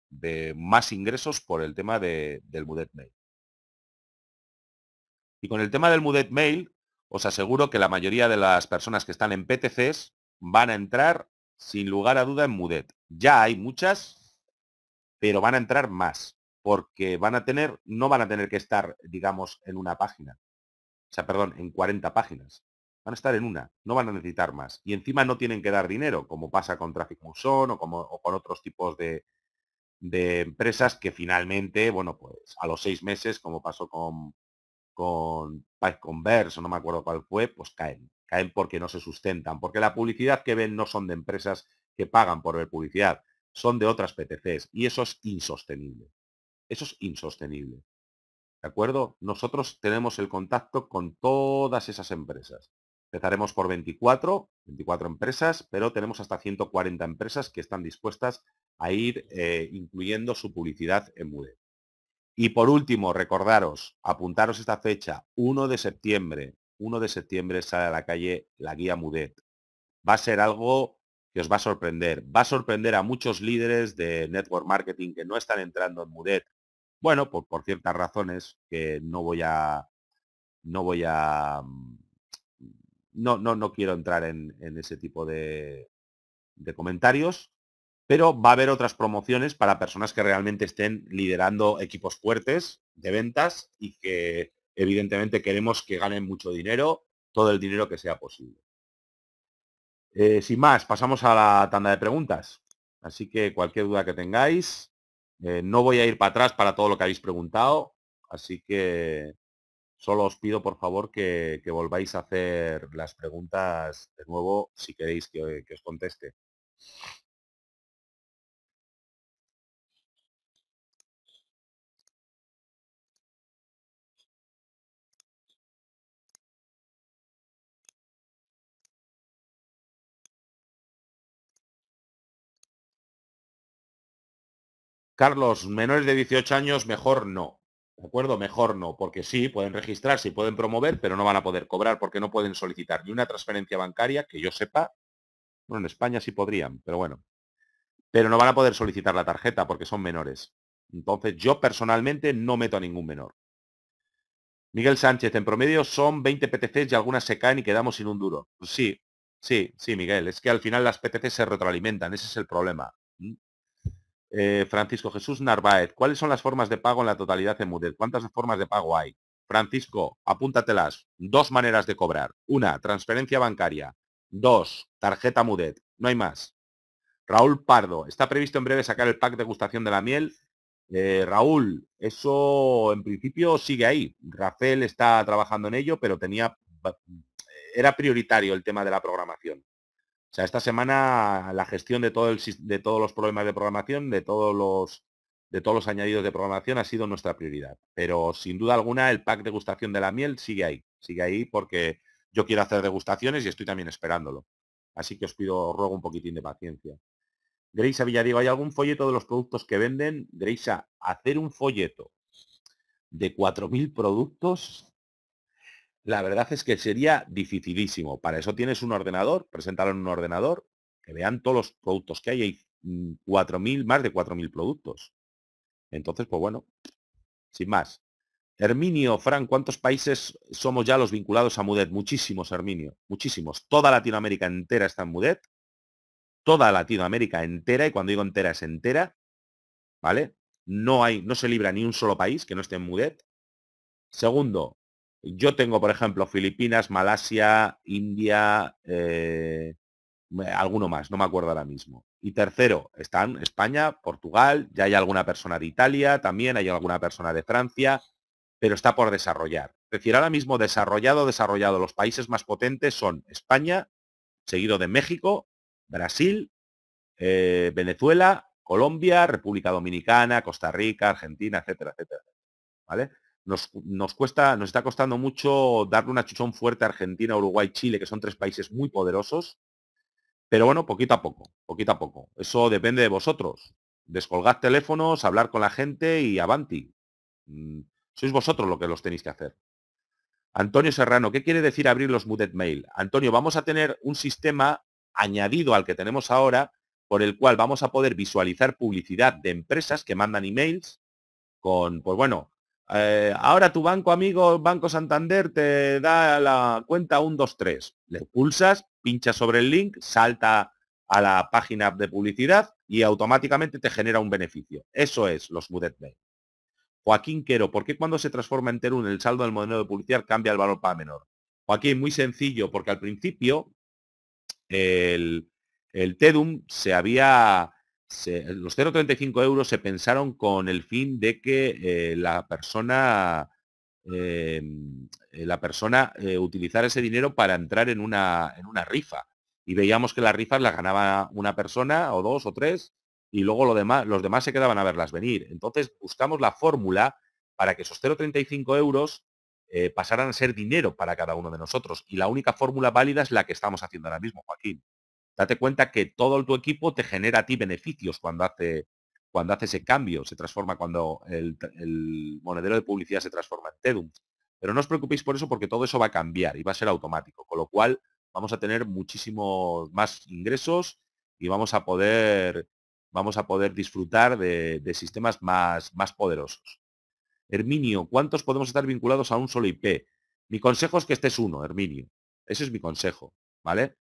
A: más ingresos por el tema del Mudet Mail. Y con el tema del Mudet Mail, os aseguro que la mayoría de las personas que están en PTCs van a entrar sin lugar a duda en Mudet. Ya hay muchas, pero van a entrar más, porque van a tener, no van a tener que estar, digamos, en una página. O sea, perdón, en 40 páginas. Van a estar en una, no van a necesitar más. Y encima no tienen que dar dinero, como pasa con Traffic Muson o, como, con otros tipos de, de empresas que finalmente, bueno, pues a los seis meses, como pasó con, con Converse, o no me acuerdo cuál fue, pues caen caen porque no se sustentan, porque la publicidad que ven no son de empresas que pagan por ver publicidad, son de otras PTCs y eso es insostenible. Eso es insostenible. ¿De acuerdo? Nosotros tenemos el contacto con todas esas empresas. Empezaremos por 24, 24 empresas, pero tenemos hasta 140 empresas que están dispuestas a ir eh, incluyendo su publicidad en MUDE. Y por último, recordaros, apuntaros esta fecha, 1 de septiembre, 1 de septiembre sale a la calle la guía Mudet. Va a ser algo que os va a sorprender. Va a sorprender a muchos líderes de network marketing que no están entrando en Mudet. Bueno, por, ciertas razones que no voy a... No voy a... Mm, no, no, no quiero entrar en, ese tipo de, de comentarios, pero va a haber otras promociones para personas que realmente estén liderando equipos fuertes de ventas y que Evidentemente queremos que ganen mucho dinero, todo el dinero que sea posible. Eh, sin más, pasamos a la tanda de preguntas. Así que cualquier duda que tengáis, eh, no voy a ir para atrás para todo lo que habéis preguntado, así que solo os pido por favor que, volváis a hacer las preguntas de nuevo si queréis que os conteste. Carlos, menores de 18 años, mejor no. ¿De acuerdo? Mejor no, porque sí, pueden registrarse y pueden promover, pero no van a poder cobrar porque no pueden solicitar ni una transferencia bancaria, que yo sepa. Bueno, en España sí podrían, pero bueno. Pero no van a poder solicitar la tarjeta porque son menores. Entonces yo personalmente no meto a ningún menor. Miguel Sánchez, en promedio son 20 PTCs y algunas se caen y quedamos sin un duro. sí, sí, sí, Miguel. Es que al final las PTCs se retroalimentan, ese es el problema. Eh, Francisco Jesús Narváez, ¿cuáles son las formas de pago en la totalidad de MUDET? ¿Cuántas formas de pago hay? Francisco, apúntatelas. Dos maneras de cobrar. Una, transferencia bancaria. Dos, tarjeta Mudet. No hay más. Raúl Pardo, está previsto en breve sacar el pack de gustación de la miel. Eh, Raúl, eso en principio sigue ahí. Rafael está trabajando en ello, pero tenía era prioritario el tema de la programación. O sea, esta semana la gestión de, todos los problemas de programación, de todos los de todos los añadidos de programación ha sido nuestra prioridad. Pero sin duda alguna el pack degustación de la miel sigue ahí, sigue ahí porque yo quiero hacer degustaciones y estoy también esperándolo. Así que os pido, os ruego un poquitín de paciencia. Greisa Villadiego, ¿hay algún folleto de los productos que venden? Greisa, hacer un folleto de 4.000 productos la verdad es que sería dificilísimo. Para eso tienes un ordenador, preséntalo en un ordenador, que vean todos los productos que hay. Hay 4.000, mm, más de 4.000 productos. Entonces, pues bueno, sin más. Herminio, Fran, ¿cuántos países somos ya los vinculados a Mudet? Muchísimos, Herminio, muchísimos. Toda Latinoamérica entera está en Mudet. Toda Latinoamérica entera, y cuando digo entera es entera, ¿vale? No hay, no se libra ni un solo país que no esté en Mudet. Segundo, yo tengo, por ejemplo, Filipinas, Malasia, India, eh, alguno más, no me acuerdo ahora mismo. Y tercero, están España, Portugal, ya hay alguna persona de Italia, también hay alguna persona de Francia, pero está por desarrollar. Es decir, ahora mismo desarrollado, desarrollado, los países más potentes son España, seguido de México, Brasil, eh, Venezuela, Colombia, República Dominicana, Costa Rica, Argentina, etcétera, etcétera. ¿Vale? nos, cuesta, nos está costando mucho darle una chuchón fuerte a Argentina, Uruguay, Chile, que son tres países muy poderosos. Pero bueno, poquito a poco, poquito a poco. Eso depende de vosotros. Descolgad teléfonos, hablar con la gente y avanti. Mm, sois vosotros lo que los tenéis que hacer. Antonio Serrano, ¿qué quiere decir abrir los Mooded Mail? Antonio, vamos a tener un sistema añadido al que tenemos ahora, por el cual vamos a poder visualizar publicidad de empresas que mandan emails con, pues bueno, eh, ahora tu banco amigo, Banco Santander, te da la cuenta 123. Le pulsas, pinchas sobre el link, salta a la página de publicidad y automáticamente te genera un beneficio. Eso es los Budet Joaquín Quero, ¿por qué cuando se transforma en Terun el saldo del modelo de publicidad cambia el valor para menor? Joaquín, muy sencillo, porque al principio el, el Tedum se había eh, los 0,35 euros se pensaron con el fin de que eh, la persona, em, eh, la persona utilizara ese dinero para entrar en una, rifa. Y veíamos que las rifas las ganaba una persona o dos o tres y luego demás, los demás se quedaban a verlas venir. Entonces buscamos la fórmula para que esos 0,35 euros pasaran a ser dinero para cada uno de nosotros. Y la única fórmula válida es la que estamos haciendo ahora mismo, Joaquín. Date cuenta que todo tu equipo te genera a ti beneficios cuando hace, cuando hace ese cambio, se transforma cuando el, monedero de publicidad se transforma en Tedum. Pero no os preocupéis por eso porque todo eso va a cambiar y va a ser automático, con lo cual vamos a tener muchísimos más ingresos y vamos a poder, vamos a poder disfrutar de, sistemas más, más poderosos. Herminio, ¿cuántos podemos estar vinculados a un solo IP? Mi consejo es que estés uno, Herminio. Ese es mi consejo, ¿vale?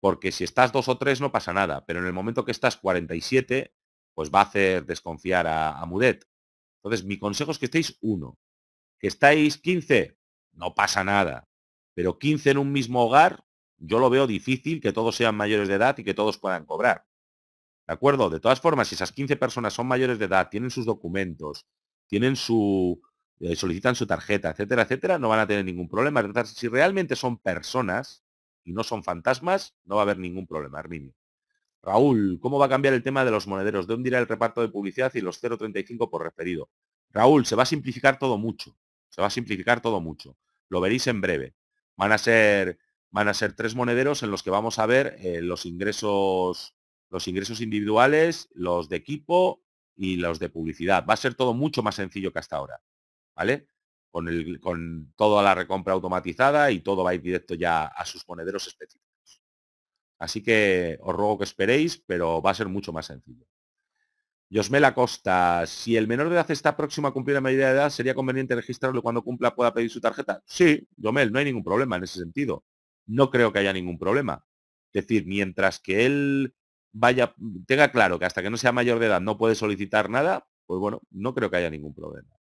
A: porque si estás dos o tres no pasa nada, pero en el momento que estás 47, pues va a hacer desconfiar a, Mudet. Entonces, mi consejo es que estéis uno. Que estáis 15, no pasa nada, pero 15 en un mismo hogar, yo lo veo difícil que todos sean mayores de edad y que todos puedan cobrar. ¿De acuerdo? De todas formas, si esas 15 personas son mayores de edad, tienen sus documentos, tienen su eh, solicitan su tarjeta, etcétera, etcétera, no van a tener ningún problema. Entonces, si realmente son personas, y no son fantasmas, no va a haber ningún problema, Arminio. Raúl, ¿cómo va a cambiar el tema de los monederos? ¿De dónde irá el reparto de publicidad y los 0.35 por referido? Raúl, se va a simplificar todo mucho. Se va a simplificar todo mucho. Lo veréis en breve. Van a ser, van a ser tres monederos en los que vamos a ver eh, los ingresos, los ingresos individuales, los de equipo y los de publicidad. Va a ser todo mucho más sencillo que hasta ahora. ¿Vale? con, el, toda la recompra automatizada y todo va a ir directo ya a sus monederos específicos. Así que os ruego que esperéis, pero va a ser mucho más sencillo. Yosmela Costa, si el menor de edad está próximo a cumplir la mayoría de edad, ¿sería conveniente registrarlo cuando cumpla pueda pedir su tarjeta? Sí, Yomel, no hay ningún problema en ese sentido. No creo que haya ningún problema. Es decir, mientras que él vaya, tenga claro que hasta que no sea mayor de edad no puede solicitar nada, pues bueno, no creo que haya ningún problema.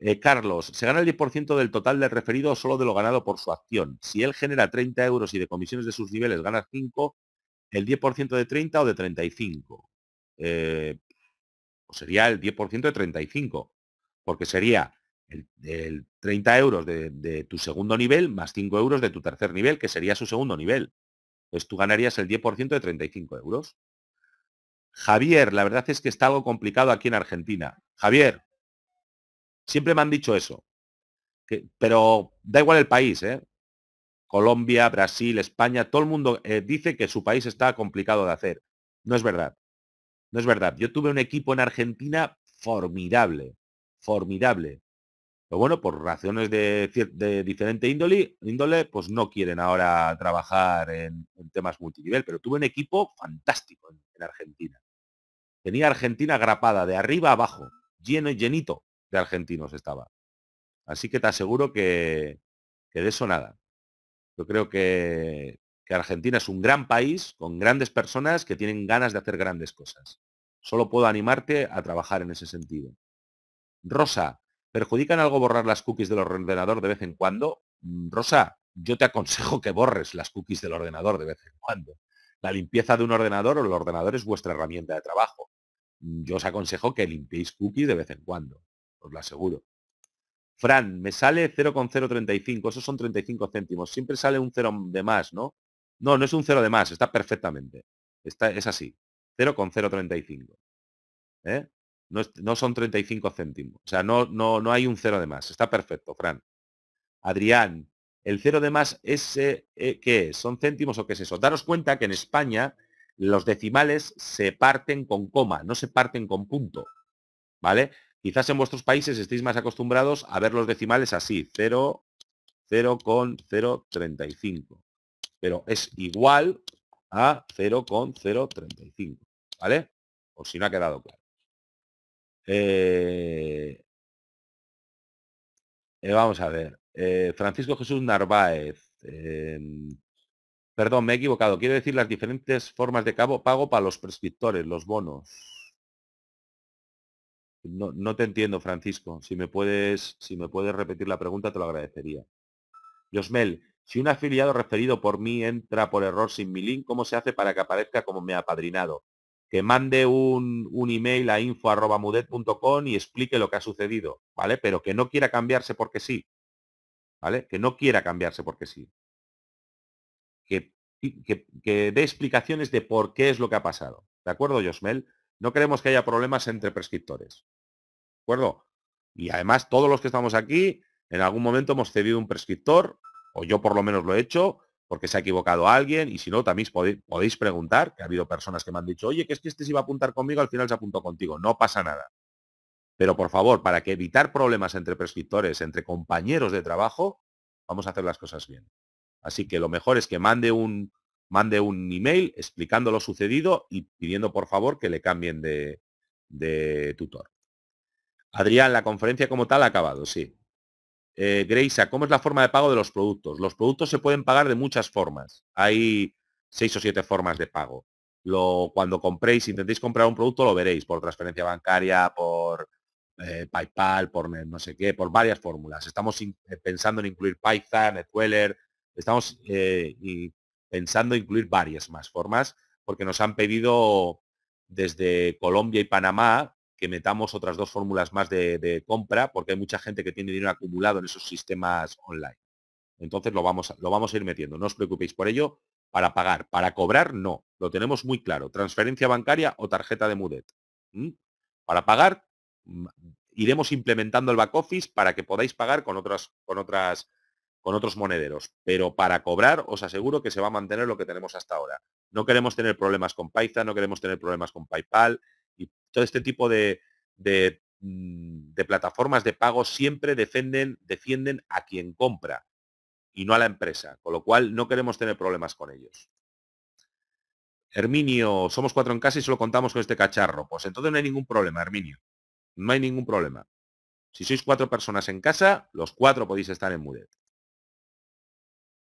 A: Eh, Carlos, se gana el 10% del total de referido o solo de lo ganado por su acción. Si él genera 30 euros y de comisiones de sus niveles gana 5, el 10% de 30 o de 35. Eh, o sería el 10% de 35, porque sería el, 30 euros de, de, tu segundo nivel más 5 euros de tu tercer nivel, que sería su segundo nivel. Pues tú ganarías el 10% de 35 euros. Javier, la verdad es que está algo complicado aquí en Argentina. Javier, Siempre me han dicho eso. pero da igual el país, ¿eh? Colombia, Brasil, España, todo el mundo eh, dice que su país está complicado de hacer. No es verdad. No es verdad. Yo tuve un equipo en Argentina formidable, formidable. Pero bueno, por razones de, diferente índole, índole, pues no quieren ahora trabajar en, temas multinivel, pero tuve un equipo fantástico en, Argentina. Tenía Argentina grapada de arriba abajo, lleno y llenito de argentinos estaba. Así que te aseguro que, de eso nada. Yo creo que, Argentina es un gran país con grandes personas que tienen ganas de hacer grandes cosas. Solo puedo animarte a trabajar en ese sentido. Rosa, ¿perjudican algo borrar las cookies del ordenador de vez en cuando? Mm, Rosa, yo te aconsejo que borres las cookies del ordenador de vez en cuando. La limpieza de un ordenador o el ordenador es vuestra herramienta de trabajo. Mm, yo os aconsejo que limpieis cookies de vez en cuando la pues, lo aseguro. Fran, me sale 0,035, esos son 35 céntimos. Siempre sale un cero de más, ¿no? No, no es un cero de más, está perfectamente. Está, es así, 0,035. ¿Eh? No, no, son 35 céntimos. O sea, no, no, no hay un cero de más. Está perfecto, Fran. Adrián, el cero de más es eh, eh, qué es? ¿Son céntimos o qué es eso? Daros cuenta que en España los decimales se parten con coma, no se parten con punto. ¿Vale? Quizás en vuestros países estéis más acostumbrados a ver los decimales así, 0,035. Pero es igual a 0,035. ¿Vale? O si no ha quedado claro. Eh, eh, vamos a ver. Eh, Francisco Jesús Narváez. Em, perdón, me he equivocado. Quiero decir las diferentes formas de cabo pago para los prescriptores, los bonos. No, te entiendo, Francisco. Si me, puedes, si me puedes repetir la pregunta, te lo agradecería. Josmel, si un afiliado referido por mí entra por error sin mi link, ¿cómo se hace para que aparezca como me ha padrinado? Que mande un, un email a info.mudet.com y explique lo que ha sucedido, ¿vale? Pero que no quiera cambiarse porque sí. ¿Vale? Que no quiera cambiarse porque sí. Que, que, que dé explicaciones de por qué es lo que ha pasado. ¿De acuerdo, Josmel? No queremos que haya problemas entre prescriptores. ¿De acuerdo? Y además, todos los que estamos aquí, en algún momento hemos cedido un prescriptor, o yo por lo menos lo he hecho, porque se ha equivocado alguien, y si no, también podéis preguntar, que ha habido personas que me han dicho, oye, que es que este se iba a apuntar conmigo, al final se apuntó contigo, no pasa nada. Pero por favor, para que evitar problemas entre prescriptores, entre compañeros de trabajo, vamos a hacer las cosas bien. Así que lo mejor es que mande un, mande un email explicando lo sucedido y pidiendo por favor que le cambien de, de tutor. Adrián, la conferencia como tal ha acabado, sí. Eh, Greisa, ¿cómo es la forma de pago de los productos? Los productos se pueden pagar de muchas formas. Hay seis o siete formas de pago. Lo, cuando compréis, intentéis comprar un producto, lo veréis por transferencia bancaria, por eh, PayPal, por no sé qué, por varias fórmulas. Estamos eh, pensando en incluir Python, NetWeller, estamos eh, y pensando incluir varias más formas, porque nos han pedido desde Colombia y Panamá que metamos otras dos fórmulas más de, compra, porque hay mucha gente que tiene dinero acumulado en esos sistemas online. Entonces lo vamos, lo vamos a ir metiendo, no os preocupéis por ello. Para pagar, para cobrar, no. Lo tenemos muy claro. Transferencia bancaria o tarjeta de Mudet. Para pagar, mm, iremos implementando el back office para que podáis pagar con otras, con otras con otros monederos, pero para cobrar os aseguro que se va a mantener lo que tenemos hasta ahora. No queremos tener problemas con Python, no queremos tener problemas con PayPal y todo este tipo mm, de, plataformas de pago siempre defienden, defienden a quien compra y no a la empresa, con lo cual no queremos tener problemas con ellos. Herminio, somos cuatro en casa y solo contamos con este cacharro. Pues entonces no hay ningún problema, Herminio. No hay ningún problema. Si sois cuatro personas en casa, los cuatro podéis estar en Mudet.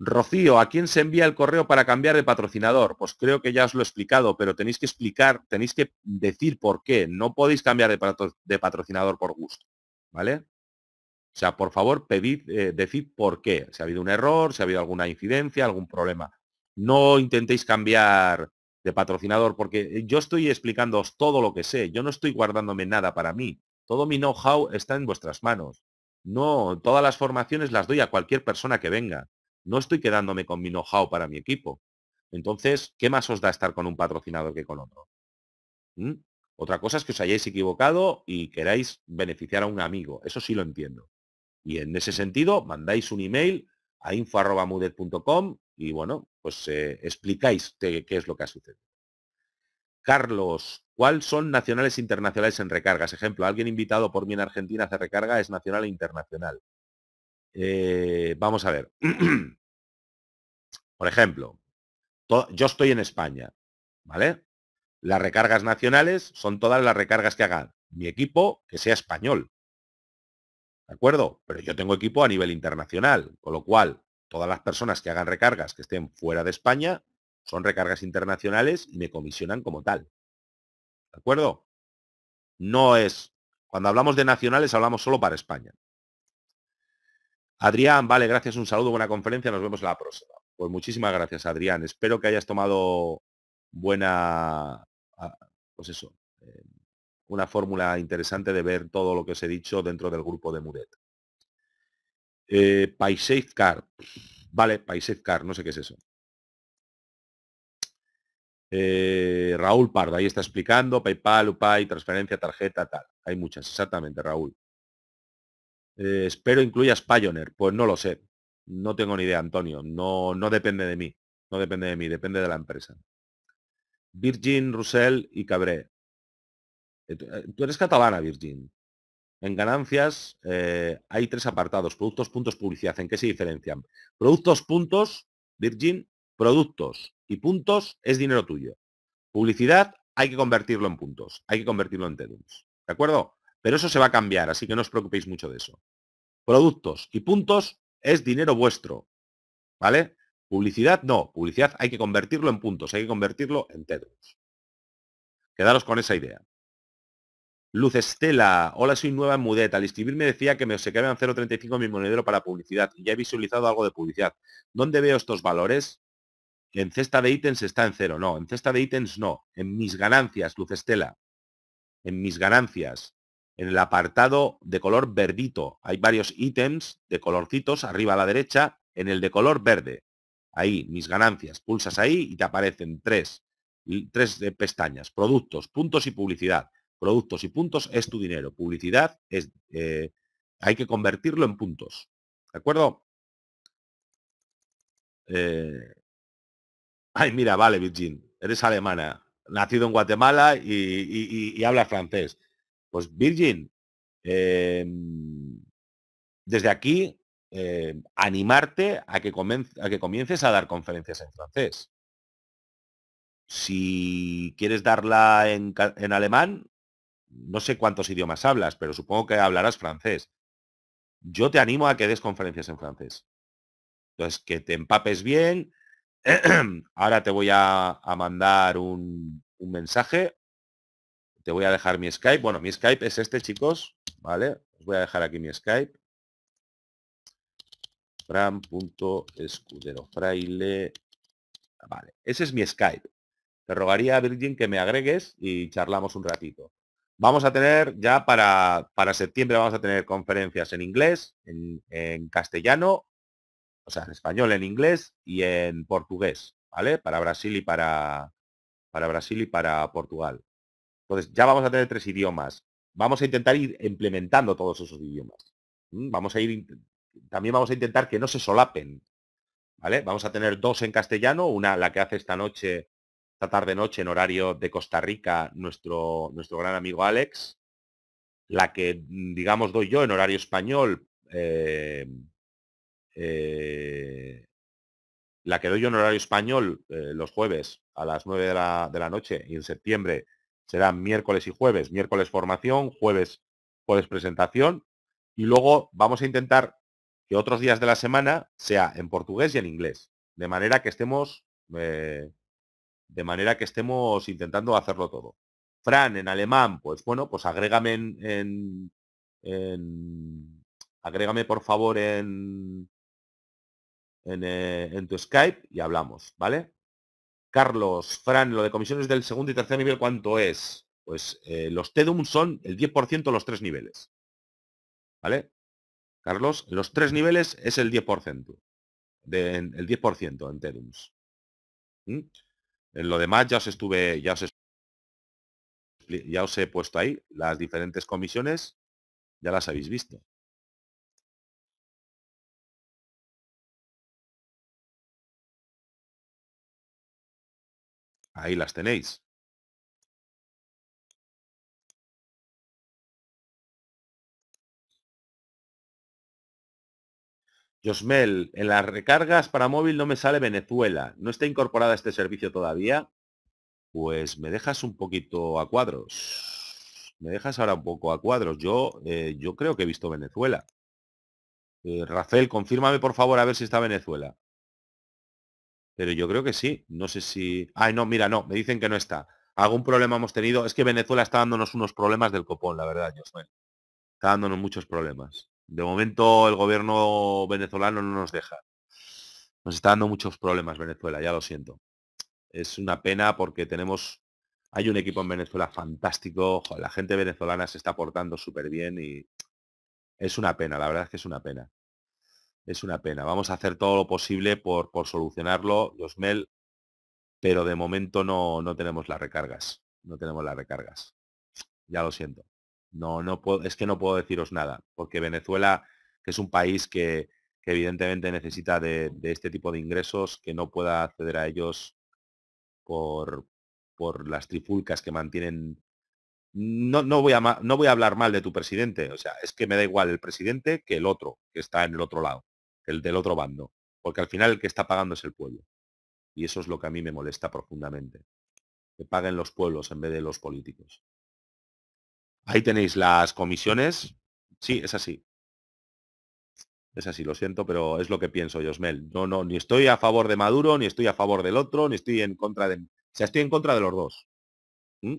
A: Rocío, ¿a quién se envía el correo para cambiar de patrocinador? Pues creo que ya os lo he explicado, pero tenéis que explicar, tenéis que decir por qué. No podéis cambiar de, patrocinador por gusto, ¿vale? O sea, por favor, pedid, eh, decid por qué. Si ha habido un error, si ha habido alguna incidencia, algún problema. No intentéis cambiar de patrocinador porque eh, yo estoy explicándoos todo lo que sé. Yo no estoy guardándome nada para mí. Todo mi know-how está en vuestras manos. No, todas las formaciones las doy a cualquier persona que venga no estoy quedándome con mi know-how para mi equipo. Entonces, ¿qué más os da estar con un patrocinador que con otro? ¿Mm? Otra cosa es que os hayáis equivocado y queráis beneficiar a un amigo. Eso sí lo entiendo. Y en ese sentido, mandáis un email a info.mudet.com y bueno, pues eh, explicáis qué, es lo que ha sucedido. Carlos, ¿cuáles son nacionales e internacionales en recargas? Ejemplo, alguien invitado por mí en Argentina hacer recarga es nacional e internacional. Eh, vamos a ver. Por ejemplo, yo estoy en España, ¿vale? Las recargas nacionales son todas las recargas que haga mi equipo que sea español. ¿De acuerdo? Pero yo tengo equipo a nivel internacional, con lo cual todas las personas que hagan recargas que estén fuera de España son recargas internacionales y me comisionan como tal. ¿De acuerdo? No es... Cuando hablamos de nacionales hablamos solo para España. Adrián, vale, gracias, un saludo, buena conferencia, nos vemos la próxima. Pues muchísimas gracias, Adrián. Espero que hayas tomado buena, ah, pues eso, eh, una fórmula interesante de ver todo lo que os he dicho dentro del grupo de Muret. Eh, Car, Vale, Car, no sé qué es eso. Eh, Raúl Pardo, ahí está explicando, PayPal, Upay, transferencia, tarjeta, tal. Hay muchas, exactamente, Raúl. Eh, espero incluyas Pioneer. Pues no lo sé. No tengo ni idea, Antonio. No, no depende de mí. No depende de mí, depende de la empresa. Virgin, Russell y Cabré. Eh, eh, tú eres catalana, Virgin. En ganancias hay tres apartados. Productos, puntos, publicidad. ¿En qué se diferencian? Productos, puntos, Virgin, productos y puntos es dinero tuyo. Publicidad hay que convertirlo en puntos. Hay que convertirlo en tedums. ¿De acuerdo? Pero eso se va a cambiar, así que no os preocupéis mucho de eso. Productos y puntos es dinero vuestro. ¿Vale? Publicidad no, publicidad hay que convertirlo en puntos, hay que convertirlo en Tedros. Quedaros con esa idea. Luz Estela, hola, soy nueva en Mudet. Al inscribirme decía que me se quedaban 0.35 mi monedero para publicidad y ya he visualizado algo de publicidad. ¿Dónde veo estos valores? En cesta de ítems está en cero. No, en cesta de ítems no. En mis ganancias, Luz Estela. En mis ganancias en el apartado de color verdito. Hay varios ítems de colorcitos arriba a la derecha en el de color verde. Ahí, mis ganancias. Pulsas ahí y te aparecen tres, tres eh, pestañas. Productos, puntos y publicidad. Productos y puntos es tu dinero. Publicidad es... Eh, hay que convertirlo en puntos. ¿De acuerdo? Eh, ay, mira, vale, Virgin. Eres alemana. Nacido en Guatemala y, habla y francés. Pues Virgin, em, desde aquí em, animarte a que, comiences a dar conferencias en francés. Si quieres darla en, alemán, no sé cuántos idiomas hablas, pero supongo que hablarás francés. Yo te animo a que des conferencias en francés. Entonces, que te empapes bien. Ahora te voy a, mandar un mensaje te voy a dejar mi Skype. Bueno, mi Skype es este, chicos. ¿Vale? Os voy a dejar aquí mi Skype. Escudero. fraile. Vale, ese es mi Skype. Te rogaría, Virgin, que me agregues y charlamos un ratito. Vamos a tener ya para, para septiembre, vamos a tener conferencias en inglés, en, en castellano, o sea, en español, en inglés y en portugués, ¿vale? Para Brasil y para, para Brasil y para Portugal. Entonces, ya vamos a tener tres idiomas. Vamos a intentar ir implementando todos esos idiomas. Vamos a ir, también vamos a intentar que no se solapen. ¿Vale? Vamos a tener dos en castellano, una la que hace esta noche, esta tarde noche en horario de Costa Rica, nuestro, nuestro gran amigo Alex, la que, mm, digamos, doy yo en horario español, eh, eh, la que doy yo en horario español eh, los jueves a las nueve de la, de la noche y en septiembre será miércoles y jueves. Miércoles formación, jueves, jueves presentación. Y luego vamos a intentar que otros días de la semana sea en portugués y en inglés. De manera que estemos. Eh, de manera que estemos intentando hacerlo todo. Fran en alemán, pues bueno, pues agrégame en, agrégame por favor en, en, eh, en tu Skype y hablamos, ¿vale? Carlos, Fran, lo de comisiones del segundo y tercer nivel, ¿cuánto es? Pues eh, los TEDUM son el 10% los tres niveles. ¿Vale? Carlos, los tres niveles es el 10%. De, el 10% en TEDUMs. ¿Mm? En lo demás ya os estuve, ya os, ya os he puesto ahí las diferentes comisiones, ya las habéis visto.
B: Ahí las tenéis.
A: Josmel, en las recargas para móvil no me sale Venezuela. ¿No está incorporada este servicio todavía? Pues me dejas un poquito a cuadros. Me dejas ahora un poco a cuadros. Yo, eh, yo creo que he visto Venezuela. Eh, Rafael, confírmame por favor a ver si está Venezuela. Pero yo creo que sí. No sé si. Ay, no, mira, no, me dicen que no está. Algún problema hemos tenido. Es que Venezuela está dándonos unos problemas del copón, la verdad, Josué. Está dándonos muchos problemas. De momento el gobierno venezolano no nos deja. Nos está dando muchos problemas Venezuela, ya lo siento. Es una pena porque tenemos. Hay un equipo en Venezuela fantástico. la gente venezolana se está portando súper bien y. Es una pena, la verdad es que es una pena es una pena. Vamos a hacer todo lo posible por, por solucionarlo, Josmel, pero de momento no, no tenemos las recargas. No tenemos las recargas. Ya lo siento. No, no es que no puedo deciros nada, porque Venezuela, que es un país que, evidentemente necesita de, este tipo de ingresos, que no pueda acceder a ellos por, por las trifulcas que mantienen no, no, voy a, no voy a hablar mal de tu presidente. O sea, es que me da igual el presidente que el otro, que está en el otro lado el del otro bando, porque al final el que está pagando es el pueblo. Y eso es lo que a mí me molesta profundamente, que paguen los pueblos en vez de los políticos. Ahí tenéis las comisiones. Sí, es así. Es así, lo siento, pero es lo que pienso, Yosmel. No, no, ni estoy a favor de Maduro, ni estoy a favor del otro, ni estoy en contra de... O sea, estoy en contra de los dos. ¿Mm?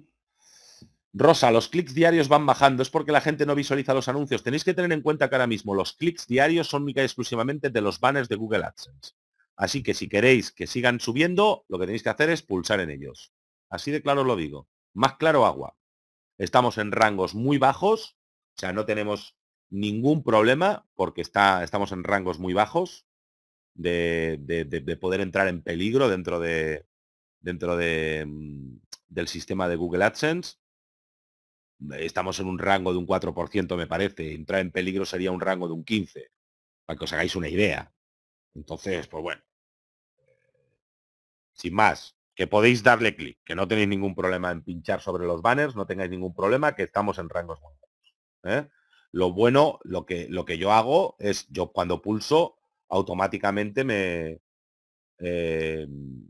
A: Rosa, los clics diarios van bajando, es porque la gente no visualiza los anuncios. Tenéis que tener en cuenta que ahora mismo los clics diarios son exclusivamente de los banners de Google AdSense. Así que si queréis que sigan subiendo, lo que tenéis que hacer es pulsar en ellos. Así de claro os lo digo. Más claro agua. Estamos en rangos muy bajos, o sea, no tenemos ningún problema porque está, estamos en rangos muy bajos de, poder entrar en peligro dentro de dentro mm, del sistema de Google AdSense estamos en un rango de un 4%, me parece. Entrar en peligro sería un rango de un 15%, para que os hagáis una idea. Entonces, pues bueno, sin más, que podéis darle clic, que no tenéis ningún problema en pinchar sobre los banners, no tengáis ningún problema, que estamos en rangos ¿eh? Lo bueno, lo que, lo que yo hago es, yo cuando pulso, automáticamente me... Em,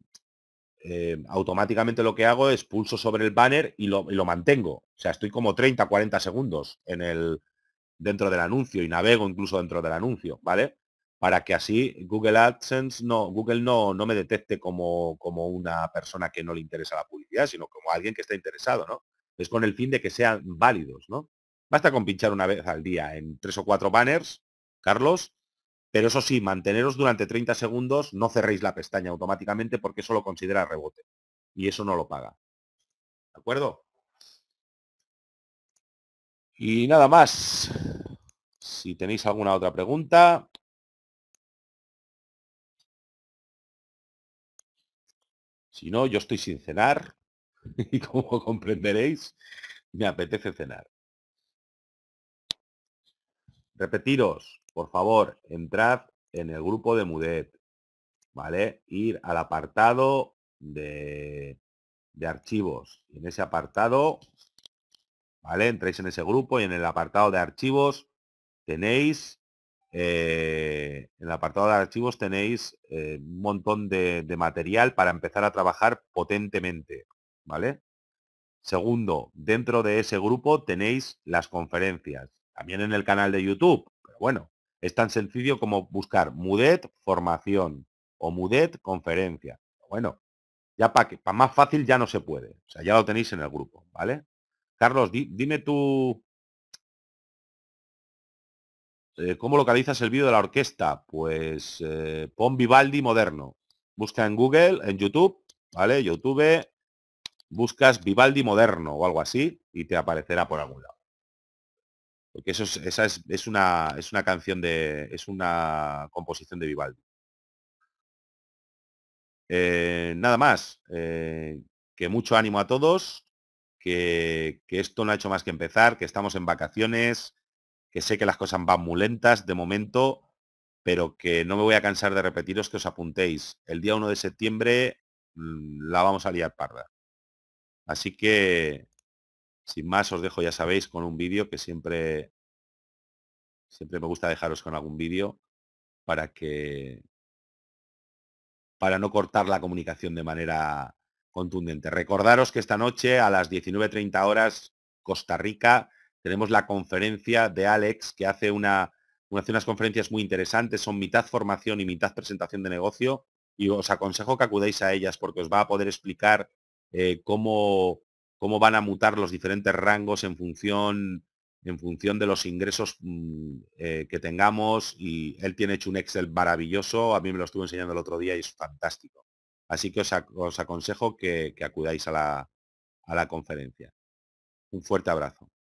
A: eh, automáticamente lo que hago es pulso sobre el banner y lo, y lo, mantengo. O sea, estoy como 30, 40 segundos en el, dentro del anuncio y navego incluso dentro del anuncio, ¿vale? Para que así Google AdSense no, Google no, no me detecte como, como una persona que no le interesa la publicidad, sino como alguien que está interesado, ¿no? Es con el fin de que sean válidos, ¿no? Basta con pinchar una vez al día en tres o cuatro banners, Carlos, pero eso sí, manteneros durante 30 segundos, no cerréis la pestaña automáticamente porque eso lo considera rebote. Y eso no lo paga. ¿De acuerdo? Y nada más. Si
B: tenéis alguna otra pregunta,
A: Si no, yo estoy sin cenar y como comprenderéis, me apetece cenar. Repetiros, por favor, entrad en el grupo de Mudet, ¿vale? Ir al apartado de, archivos. En ese apartado, ¿vale? Entráis en ese grupo y en el apartado de archivos tenéis eh, en el apartado de archivos tenéis eh, un montón de, material para empezar a trabajar potentemente, ¿vale? Segundo, dentro de ese grupo tenéis las conferencias, también en el canal de YouTube, pero bueno, es tan sencillo como buscar Mudet formación o Mudet conferencia. Bueno, ya para que, para más fácil ya no se puede. O sea, ya lo tenéis en el grupo, ¿vale? Carlos, dime tú eh, ¿Cómo localizas el vídeo de la orquesta? Pues eh, pon Vivaldi moderno. Busca en Google, en YouTube, ¿vale? YouTube, buscas Vivaldi moderno o algo así y te aparecerá por algún lado. Porque esa es, una, es una canción de... es una composición de Vivaldi. Eh, nada más. Eh, que mucho ánimo a todos. Que, que, esto no ha hecho más que empezar. Que estamos en vacaciones. Que sé que las cosas van muy lentas de momento. Pero que no me voy a cansar de repetiros que os apuntéis. El día 1 de septiembre mm, la vamos a liar parda. Así que sin más, os dejo, ya sabéis, con un vídeo que siempre, siempre me gusta dejaros con algún vídeo para que, para no cortar la comunicación de manera contundente. Recordaros que esta noche a las 19.30 horas Costa Rica tenemos la conferencia de Alex que hace, una, unas conferencias muy interesantes, son mitad formación y mitad presentación de negocio y os aconsejo que acudáis a ellas porque os va a poder explicar eh, cómo cómo van a mutar los diferentes rangos en función en función de los ingresos mm, eh, que tengamos y él tiene hecho un Excel maravilloso, a mí me lo estuvo enseñando el otro día y es fantástico. Así que os, aconsejo que, que acudáis a la, a la conferencia.
B: Un fuerte abrazo.